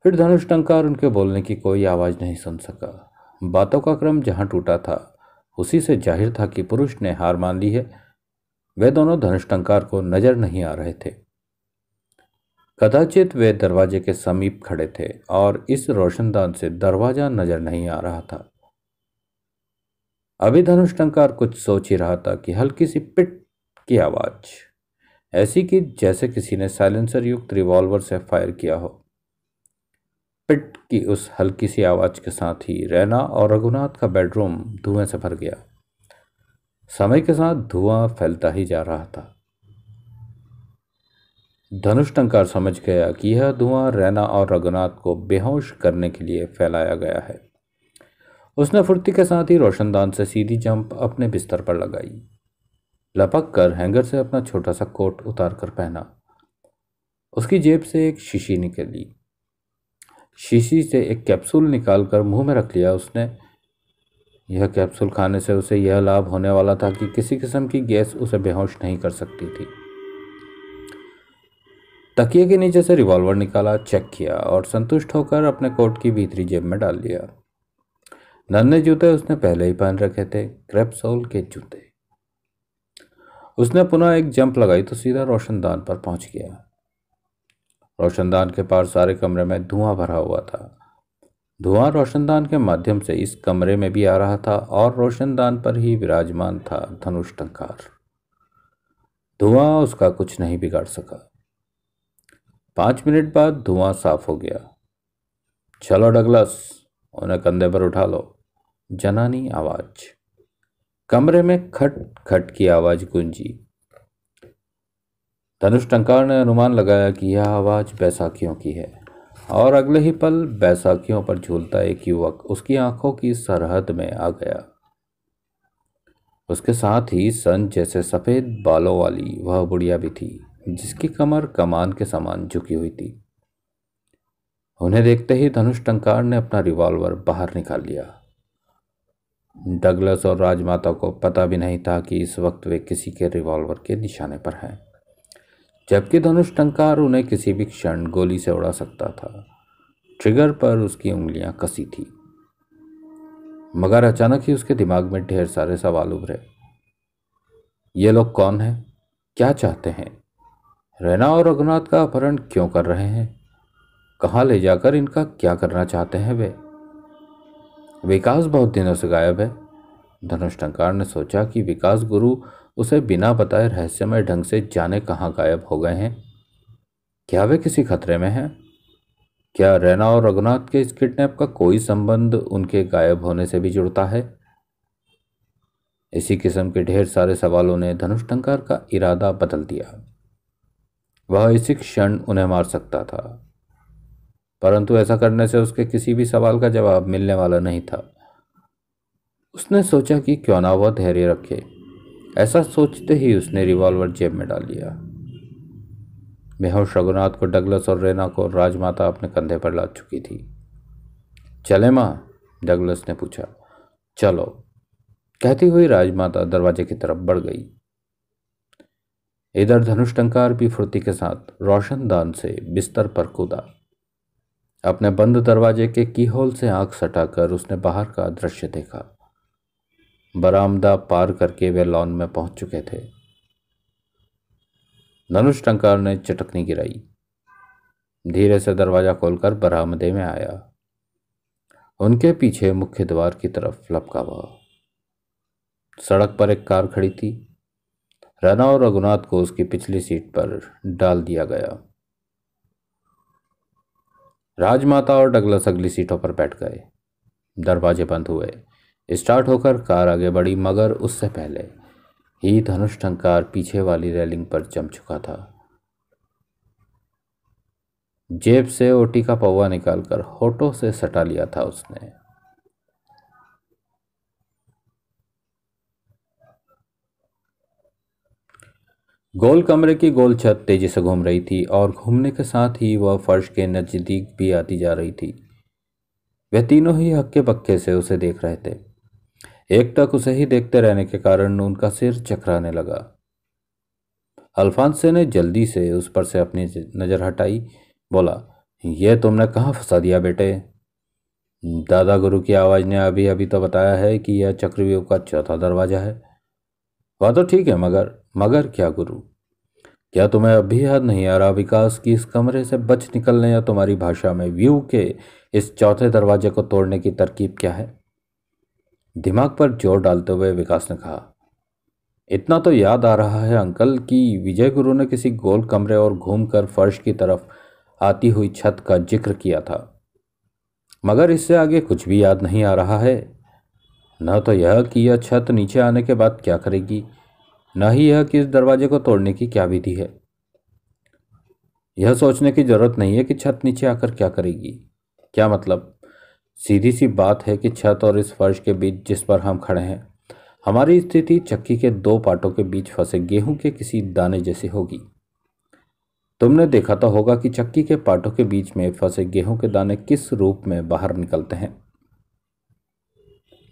फिर धनुष टंकार उनके बोलने की कोई आवाज़ नहीं सुन सका बातों का क्रम जहाँ टूटा था उसी से जाहिर था कि पुरुष ने हार मान ली है वे दोनों धनुष्टंकार को नजर नहीं आ रहे थे कदाचित वे दरवाजे के समीप खड़े थे और इस रोशनदान से दरवाजा नजर नहीं आ रहा था अभी धनुष्टंकार कुछ सोच ही रहा था कि हल्की सी पिट की आवाज ऐसी कि जैसे किसी ने साइलेंसर युक्त रिवॉल्वर से फायर किया हो पिट की उस हल्की सी आवाज के साथ ही रैना और रघुनाथ का बेडरूम धुएं से भर गया समय के साथ धुआं फैलता ही जा रहा था धनुष टंकार समझ गया कि यह धुआं रैना और रघुनाथ को बेहोश करने के लिए फैलाया गया है उसने फुर्ती के साथ ही रोशनदान से सीधी जंप अपने बिस्तर पर लगाई लपक कर हैंगर से अपना छोटा सा कोट उतार कर पहना उसकी जेब से एक शीशी निकली शीशी से एक कैप्सूल निकालकर मुंह में रख लिया उसने यह कैप्सूल खाने से उसे यह लाभ होने वाला था कि किसी किस्म की गैस उसे बेहोश नहीं कर सकती थी तकिए के नीचे से रिवॉल्वर निकाला चेक किया और संतुष्ट होकर अपने कोट की भीतरी जेब में डाल लिया नन्हे जूते उसने पहले ही पहन रखे थे क्रेपसोल के जूते उसने पुनः एक जंप लगाई तो सीधा रोशनदान पर पहुंच गया रोशनदान के पार सारे कमरे में धुआं भरा हुआ था धुआं रोशनदान के माध्यम से इस कमरे में भी आ रहा था और रोशनदान पर ही विराजमान था धनुष टंकार धुआं उसका कुछ नहीं बिगाड़ सका पांच मिनट बाद धुआं साफ हो गया चलो डगलस उन्हें कंधे पर उठा लो जनानी आवाज कमरे में खट खट की आवाज गूंजी धनुष टंकार ने अनुमान लगाया कि यह आवाज बैसाखियों की है और अगले ही पल बैसाखियों पर झूलता एक युवक उसकी आंखों की सरहद में आ गया उसके साथ ही सन जैसे सफ़ेद बालों वाली वह बुढ़िया भी थी जिसकी कमर कमान के समान झुकी हुई थी उन्हें देखते ही धनुष टंकार ने अपना रिवॉल्वर बाहर निकाल लिया डगलस और राजमाता को पता भी नहीं था कि इस वक्त वे किसी के रिवॉल्वर के निशाने पर हैं जबकि धनुष टंकार उन्हें किसी भी क्षण गोली से उड़ा सकता था ट्रिगर पर उसकी उंगलियां कसी थी मगर अचानक ही उसके दिमाग में ढेर सारे सवाल उभरे ये लोग कौन हैं क्या चाहते हैं रैना और रघुनाथ का अपहरण क्यों कर रहे हैं कहाँ ले जाकर इनका क्या करना चाहते हैं वे विकास बहुत दिनों से गायब है धनुष टंकार ने सोचा कि विकास गुरु उसे बिना बताए रहस्यमय ढंग से जाने कहाँ गायब हो गए हैं क्या वे किसी खतरे में हैं क्या रैना और रघुनाथ के इस किडनैप का कोई संबंध उनके गायब होने से भी जुड़ता है इसी किस्म के ढेर सारे सवालों ने धनुष टंकार का इरादा बदल दिया वह इसी क्षण उन्हें मार सकता था परंतु ऐसा करने से उसके किसी भी सवाल का जवाब मिलने वाला नहीं था उसने सोचा कि क्यों ना वह धैर्य रखे ऐसा सोचते ही उसने रिवॉल्वर जेब में डाल लिया बेहोश रघुनाथ को डगलस और रेना को राजमाता अपने कंधे पर लाद चुकी थी चले माँ डगलस ने पूछा चलो कहती हुई राजमाता दरवाजे की तरफ बढ़ गई इधर धनुष टंकार भी फुर्ती के साथ रोशनदान से बिस्तर पर कूदा अपने बंद दरवाजे के कीहोल से आंख सटाकर उसने बाहर का दृश्य देखा बरामदा पार करके वे लॉन में पहुंच चुके थे धनुष टंकार ने चटकनी गिराई धीरे से दरवाज़ा खोलकर बरामदे में आया उनके पीछे मुख्य द्वार की तरफ लपका हुआ सड़क पर एक कार खड़ी थी रना और रघुनाथ को उसकी पिछली सीट पर डाल दिया गया राजमाता और डगलस अगली सीटों पर बैठ गए दरवाजे बंद हुए स्टार्ट होकर कार आगे बढ़ी मगर उससे पहले ही धनुष टंकार पीछे वाली रेलिंग पर जम चुका था जेब से ओटी का पौवा निकालकर होटो से सटा लिया था उसने गोल कमरे की गोल छत तेजी से घूम रही थी और घूमने के साथ ही वह फर्श के नज़दीक भी आती जा रही थी वह तीनों ही हक्के पक्के से उसे देख रहे थे एकटक उसे ही देखते रहने के कारण उनका सिर चकराने लगा अल्फांसे ने जल्दी से उस पर से अपनी नज़र हटाई बोला यह तुमने कहाँ फंसा दिया बेटे दादा गुरु की आवाज़ ने अभी अभी तो बताया है कि यह चक्रव्यूह का चौथा दरवाज़ा है वह तो ठीक है मगर मगर क्या गुरु क्या तुम्हें अभी याद नहीं आ रहा विकास की इस कमरे से बच निकलने या तुम्हारी भाषा में व्यू के इस चौथे दरवाजे को तोड़ने की तरकीब क्या है दिमाग पर जोर डालते हुए विकास ने कहा इतना तो याद आ रहा है अंकल कि विजय गुरु ने किसी गोल कमरे और घूमकर फर्श की तरफ आती हुई छत का जिक्र किया था मगर इससे आगे कुछ भी याद नहीं आ रहा है न तो यह कि यह छत नीचे आने के बाद क्या करेगी न ही यह कि इस दरवाजे को तोड़ने की क्या विधि है यह सोचने की जरूरत नहीं है कि छत नीचे आकर क्या करेगी क्या मतलब सीधी सी बात है कि छत और इस फर्श के बीच जिस पर हम खड़े हैं हमारी स्थिति चक्की के दो पाटों के बीच फंसे गेहूं के किसी दाने जैसी होगी तुमने देखा तो होगा कि चक्की के पाटों के बीच में फंसे गेहूं के दाने किस रूप में बाहर निकलते हैं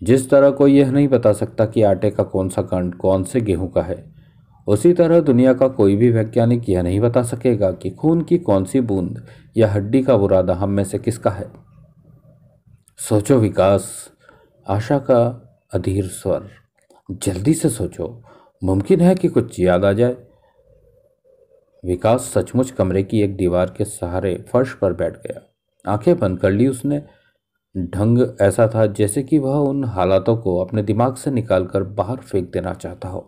जिस तरह कोई यह नहीं बता सकता कि आटे का कौन सा कण कौन से गेहूं का है उसी तरह दुनिया का कोई भी वैज्ञानिक यह नहीं बता सकेगा कि खून की कौन सी बूंद या हड्डी का बुरादा हम में से किसका है सोचो विकास आशा का अधीर स्वर जल्दी से सोचो मुमकिन है कि कुछ याद आ जाए विकास सचमुच कमरे की एक दीवार के सहारे फर्श पर बैठ गया आंखें बंद कर ली उसने ढंग ऐसा था जैसे कि वह उन हालातों को अपने दिमाग से निकालकर बाहर फेंक देना चाहता हो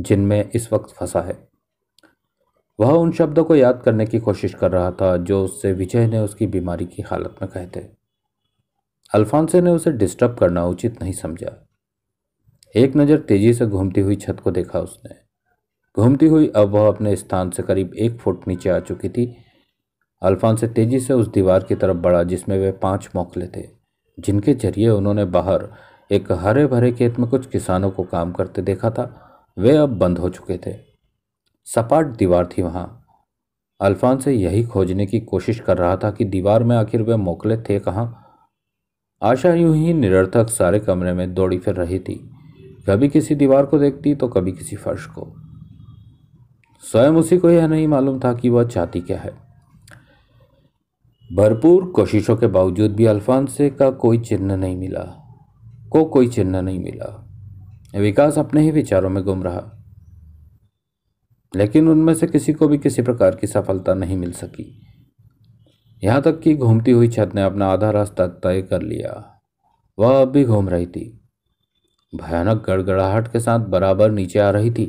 जिनमें इस वक्त फंसा है वह उन शब्दों को याद करने की कोशिश कर रहा था जो उससे विजय ने उसकी बीमारी की हालत में कहे थे अल्फांसे ने उसे डिस्टर्ब करना उचित नहीं समझा एक नज़र तेजी से घूमती हुई छत को देखा उसने घूमती हुई अब वह अपने स्थान से करीब एक फुट नीचे आ चुकी थी अल्फांसे तेजी से उस दीवार की तरफ बढ़ा जिसमें वे पांच मौकले थे जिनके जरिए उन्होंने बाहर एक हरे भरे खेत में कुछ किसानों को काम करते देखा था वे अब बंद हो चुके थे सपाट दीवार थी वहाँ अल्फान से यही खोजने की कोशिश कर रहा था कि दीवार में आखिर वे मोकले थे कहाँ आशा यूं ही निरर्थक सारे कमरे में दौड़ी फिर रही थी कभी किसी दीवार को देखती तो कभी किसी फर्श को स्वयं उसी को यह नहीं मालूम था कि वह चाहती क्या है भरपूर कोशिशों के बावजूद भी अल्फांसे का कोई चिन्ह नहीं मिला को कोई चिन्ह नहीं मिला विकास अपने ही विचारों में गुम रहा लेकिन उनमें से किसी को भी किसी प्रकार की सफलता नहीं मिल सकी यहाँ तक कि घूमती हुई छत ने अपना आधा रास्ता तय कर लिया वह अब भी घूम रही थी भयानक गड़गड़ाहट के साथ बराबर नीचे आ रही थी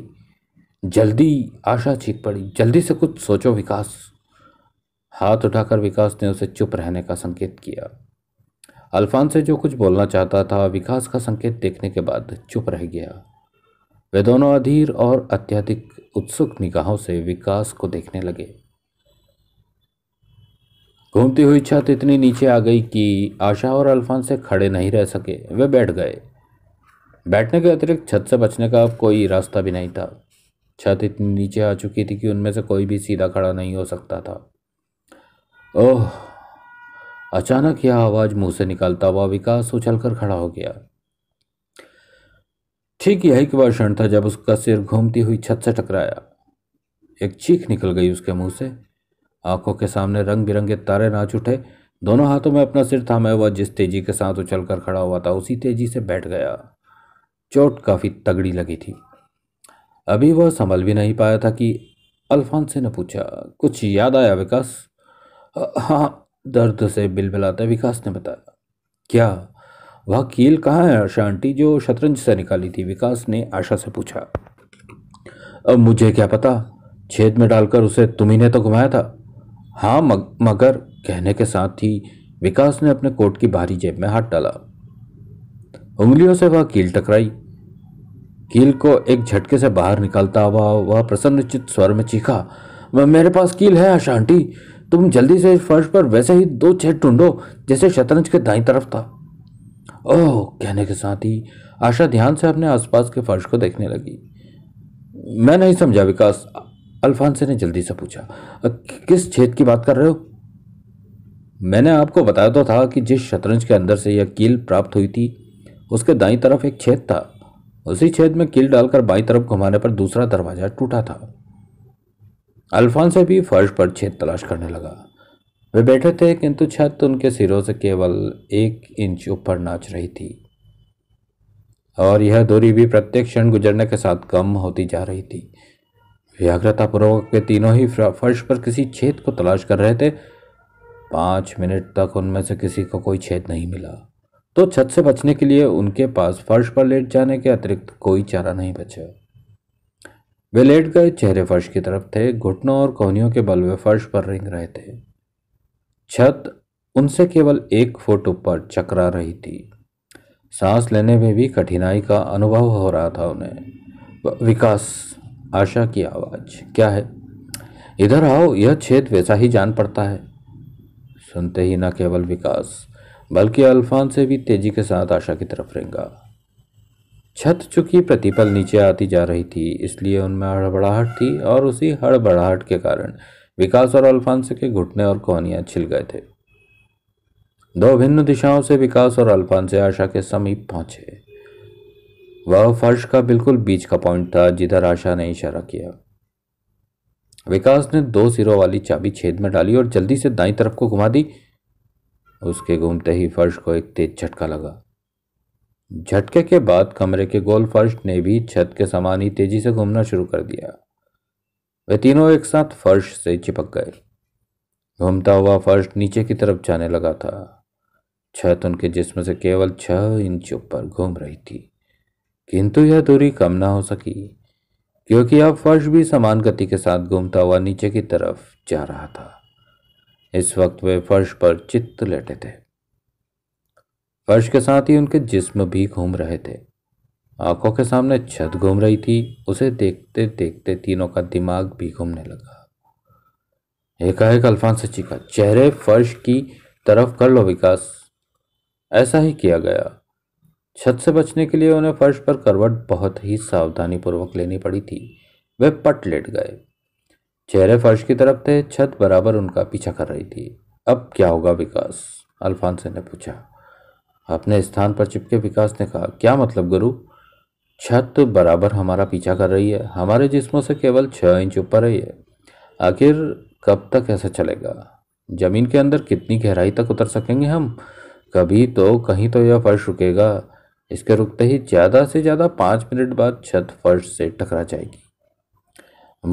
जल्दी आशा छीक पड़ी जल्दी से कुछ सोचो विकास हाथ उठाकर विकास ने उसे चुप रहने का संकेत किया अल्फान से जो कुछ बोलना चाहता था विकास का संकेत देखने के बाद चुप रह गया वे दोनों अधीर और अत्यधिक उत्सुक निगाहों से विकास को देखने लगे घूमती हुई छत इतनी नीचे आ गई कि आशा और अल्फान से खड़े नहीं रह सके वे बैठ गए बैठने के अतिरिक्त छत से बचने का अब कोई रास्ता भी नहीं था छत इतनी नीचे आ चुकी थी कि उनमें से कोई भी सीधा खड़ा नहीं हो सकता था ओह अचानक यह आवाज़ मुंह से निकलता हुआ विकास उछल कर खड़ा हो गया ठीक यही कि बार क्षण था जब उसका सिर घूमती हुई छत से टकराया एक चीख निकल गई उसके मुंह से आंखों के सामने रंग बिरंगे तारे नाच उठे दोनों हाथों में अपना सिर थामे हुआ जिस तेजी के साथ उछल कर खड़ा हुआ था उसी तेजी से बैठ गया चोट काफ़ी तगड़ी लगी थी अभी वह संभल भी नहीं पाया था कि अल्फांसे ने पूछा कुछ याद आया विकास हाँ दर्द से बिलबिलाते विकास ने बताया क्या वह कील कहाँ है आशा आंटी जो शतरंज से निकाली थी विकास ने आशा से पूछा अब मुझे क्या पता छेद में डालकर उसे तुम्ही ने तो घुमाया था हाँ मग, मगर कहने के साथ ही विकास ने अपने कोट की बाहरी जेब में हाथ डाला उंगलियों से वह कील टकराई कील को एक झटके से बाहर निकालता हुआ वह प्रसन्नचित स्वर में चीखा मेरे पास कील है अशांटी तुम जल्दी से फर्श पर वैसे ही दो छेद ढूंढो जैसे शतरंज के दाई तरफ था ओह कहने के साथ ही आशा ध्यान से अपने आसपास के फर्श को देखने लगी मैं नहीं समझा विकास अल्फांसे ने जल्दी से पूछा किस छेद की बात कर रहे हो मैंने आपको बताया तो था कि जिस शतरंज के अंदर से यह कील प्राप्त हुई थी उसके दाई तरफ एक छेद था उसी छेद में कील डालकर बाई तरफ घुमाने पर दूसरा दरवाजा टूटा था अल्फांसे भी फर्श पर छेद तलाश करने लगा वे बैठे थे किंतु छत उनके सिरों से केवल एक इंच ऊपर नाच रही थी और यह दूरी भी प्रत्येक क्षण गुजरने के साथ कम होती जा रही थी व्याग्रतापूर्वक के तीनों ही फर्श पर किसी छेद को तलाश कर रहे थे पाँच मिनट तक उनमें से किसी को कोई छेद नहीं मिला तो छत से बचने के लिए उनके पास फर्श पर लेट जाने के अतिरिक्त कोई चारा नहीं बचा वे लेट गए चेहरे फर्श की तरफ थे घुटनों और कोहनियों के बल वे फर्श पर रेंग रहे थे छत उनसे केवल एक फुट ऊपर चकरा रही थी सांस लेने में भी कठिनाई का अनुभव हो रहा था उन्हें विकास आशा की आवाज क्या है इधर आओ यह छेद वैसा ही जान पड़ता है सुनते ही न केवल विकास बल्कि अल्फान से भी तेजी के साथ आशा की तरफ रेंगा छत चुकी प्रतिपल नीचे आती जा रही थी इसलिए उनमें हड़बड़ाहट थी और उसी हड़बड़ाहट के कारण विकास और अल्फांस के घुटने और कोहनियाँ छिल गए थे दो भिन्न दिशाओं से विकास और से आशा के समीप पहुंचे वह फर्श का बिल्कुल बीच का पॉइंट था जिधर आशा ने इशारा किया विकास ने दो सिरों वाली चाबी छेद में डाली और जल्दी से दाई तरफ को घुमा दी उसके घूमते ही फर्श को एक तेज झटका लगा झटके के बाद कमरे के गोल फर्श ने भी छत के समान ही तेजी से घूमना शुरू कर दिया वे तीनों एक साथ फर्श से चिपक गए घूमता हुआ फर्श नीचे की तरफ जाने लगा था छत उनके जिसम से केवल छह इंच ऊपर घूम रही थी किंतु यह दूरी कम ना हो सकी क्योंकि अब फर्श भी समान गति के साथ घूमता हुआ नीचे की तरफ जा रहा था इस वक्त वे फर्श पर चित्त लेटे थे फर्श के साथ ही उनके जिस्म भी घूम रहे थे आंखों के सामने छत घूम रही थी उसे देखते देखते तीनों का दिमाग भी घूमने लगा एकाएक अल्फान सची का चेहरे फर्श की तरफ कर लो विकास ऐसा ही किया गया छत से बचने के लिए उन्हें फर्श पर करवट बहुत ही सावधानीपूर्वक लेनी पड़ी थी वे पट लेट गए चेहरे फर्श की तरफ थे छत बराबर उनका पीछा कर रही थी अब क्या होगा विकास अल्फांसे ने पूछा अपने स्थान पर चिपके विकास ने कहा क्या मतलब गुरु छत बराबर हमारा पीछा कर रही है हमारे जिस्मों से केवल छः इंच ऊपर रही है आखिर कब तक ऐसा चलेगा ज़मीन के अंदर कितनी गहराई तक उतर सकेंगे हम कभी तो कहीं तो यह फर्श रुकेगा इसके रुकते ही ज़्यादा से ज़्यादा पाँच मिनट बाद छत फर्श से टकरा जाएगी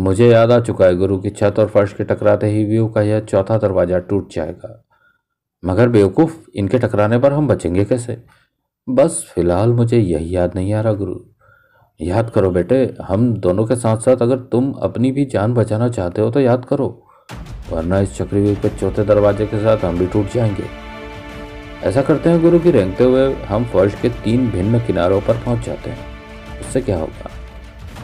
मुझे याद आ चुका है गुरु की छत और फर्श के टकराते ही व्यू का यह चौथा दरवाज़ा टूट जाएगा मगर बेवकूफ़ इनके टकराने पर हम बचेंगे कैसे बस फिलहाल मुझे यही याद नहीं आ रहा गुरु याद करो बेटे हम दोनों के साथ साथ अगर तुम अपनी भी जान बचाना चाहते हो तो याद करो वरना इस चक्रव्यूह के चौथे दरवाजे के साथ हम भी टूट जाएंगे ऐसा करते हैं गुरु की रेंगते हुए हम फर्श के तीन भिन्न किनारों पर पहुंच जाते हैं उससे क्या होगा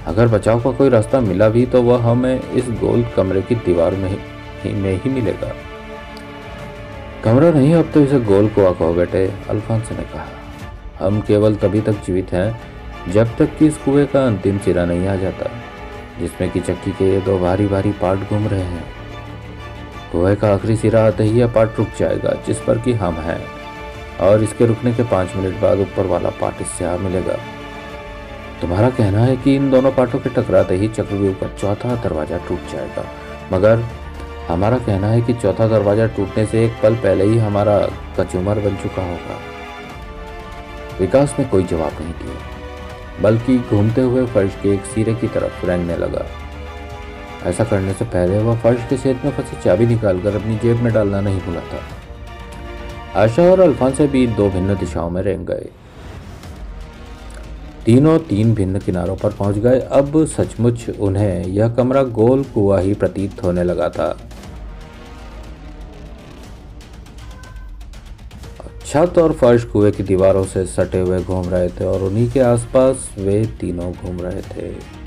अगर बचाव का कोई रास्ता मिला भी तो वह हमें इस गोल कमरे की दीवार में ही में ही मिलेगा कमरा नहीं अब तो इसे गोल कुआ कहो बेटे अल्फांस ने कहा हम केवल तभी तक जीवित हैं जब तक कि इस कुएं का अंतिम सिरा नहीं आ जाता जिसमें कि चक्की के ये दो भारी भारी पार्ट घूम रहे हैं कुएं का आखिरी सिरा आते ही यह पार्ट रुक जाएगा जिस पर कि हम हैं और इसके रुकने के पाँच मिनट बाद ऊपर वाला पार्ट इससे आ मिलेगा तुम्हारा कहना है कि इन दोनों पार्टों के टकराते ही चक्रव्यूह का चौथा दरवाजा टूट जाएगा मगर हमारा कहना है कि चौथा दरवाजा टूटने से एक पल पहले ही हमारा कचूमर बन चुका होगा विकास ने कोई जवाब नहीं दिया बल्कि घूमते हुए फर्श के एक सिरे की तरफ रेंगने लगा ऐसा करने से पहले वह फर्श के सेत में फंसी चाबी निकालकर अपनी जेब में डालना नहीं भूला था आशा और अल्फांसे भी दो भिन्न दिशाओं में रेंग गए तीनों तीन भिन्न किनारों पर पहुंच गए अब सचमुच उन्हें यह कमरा गोल कुआ ही प्रतीत होने लगा था छत और फर्श कुएं की दीवारों से सटे हुए घूम रहे थे और उन्हीं के आसपास वे तीनों घूम रहे थे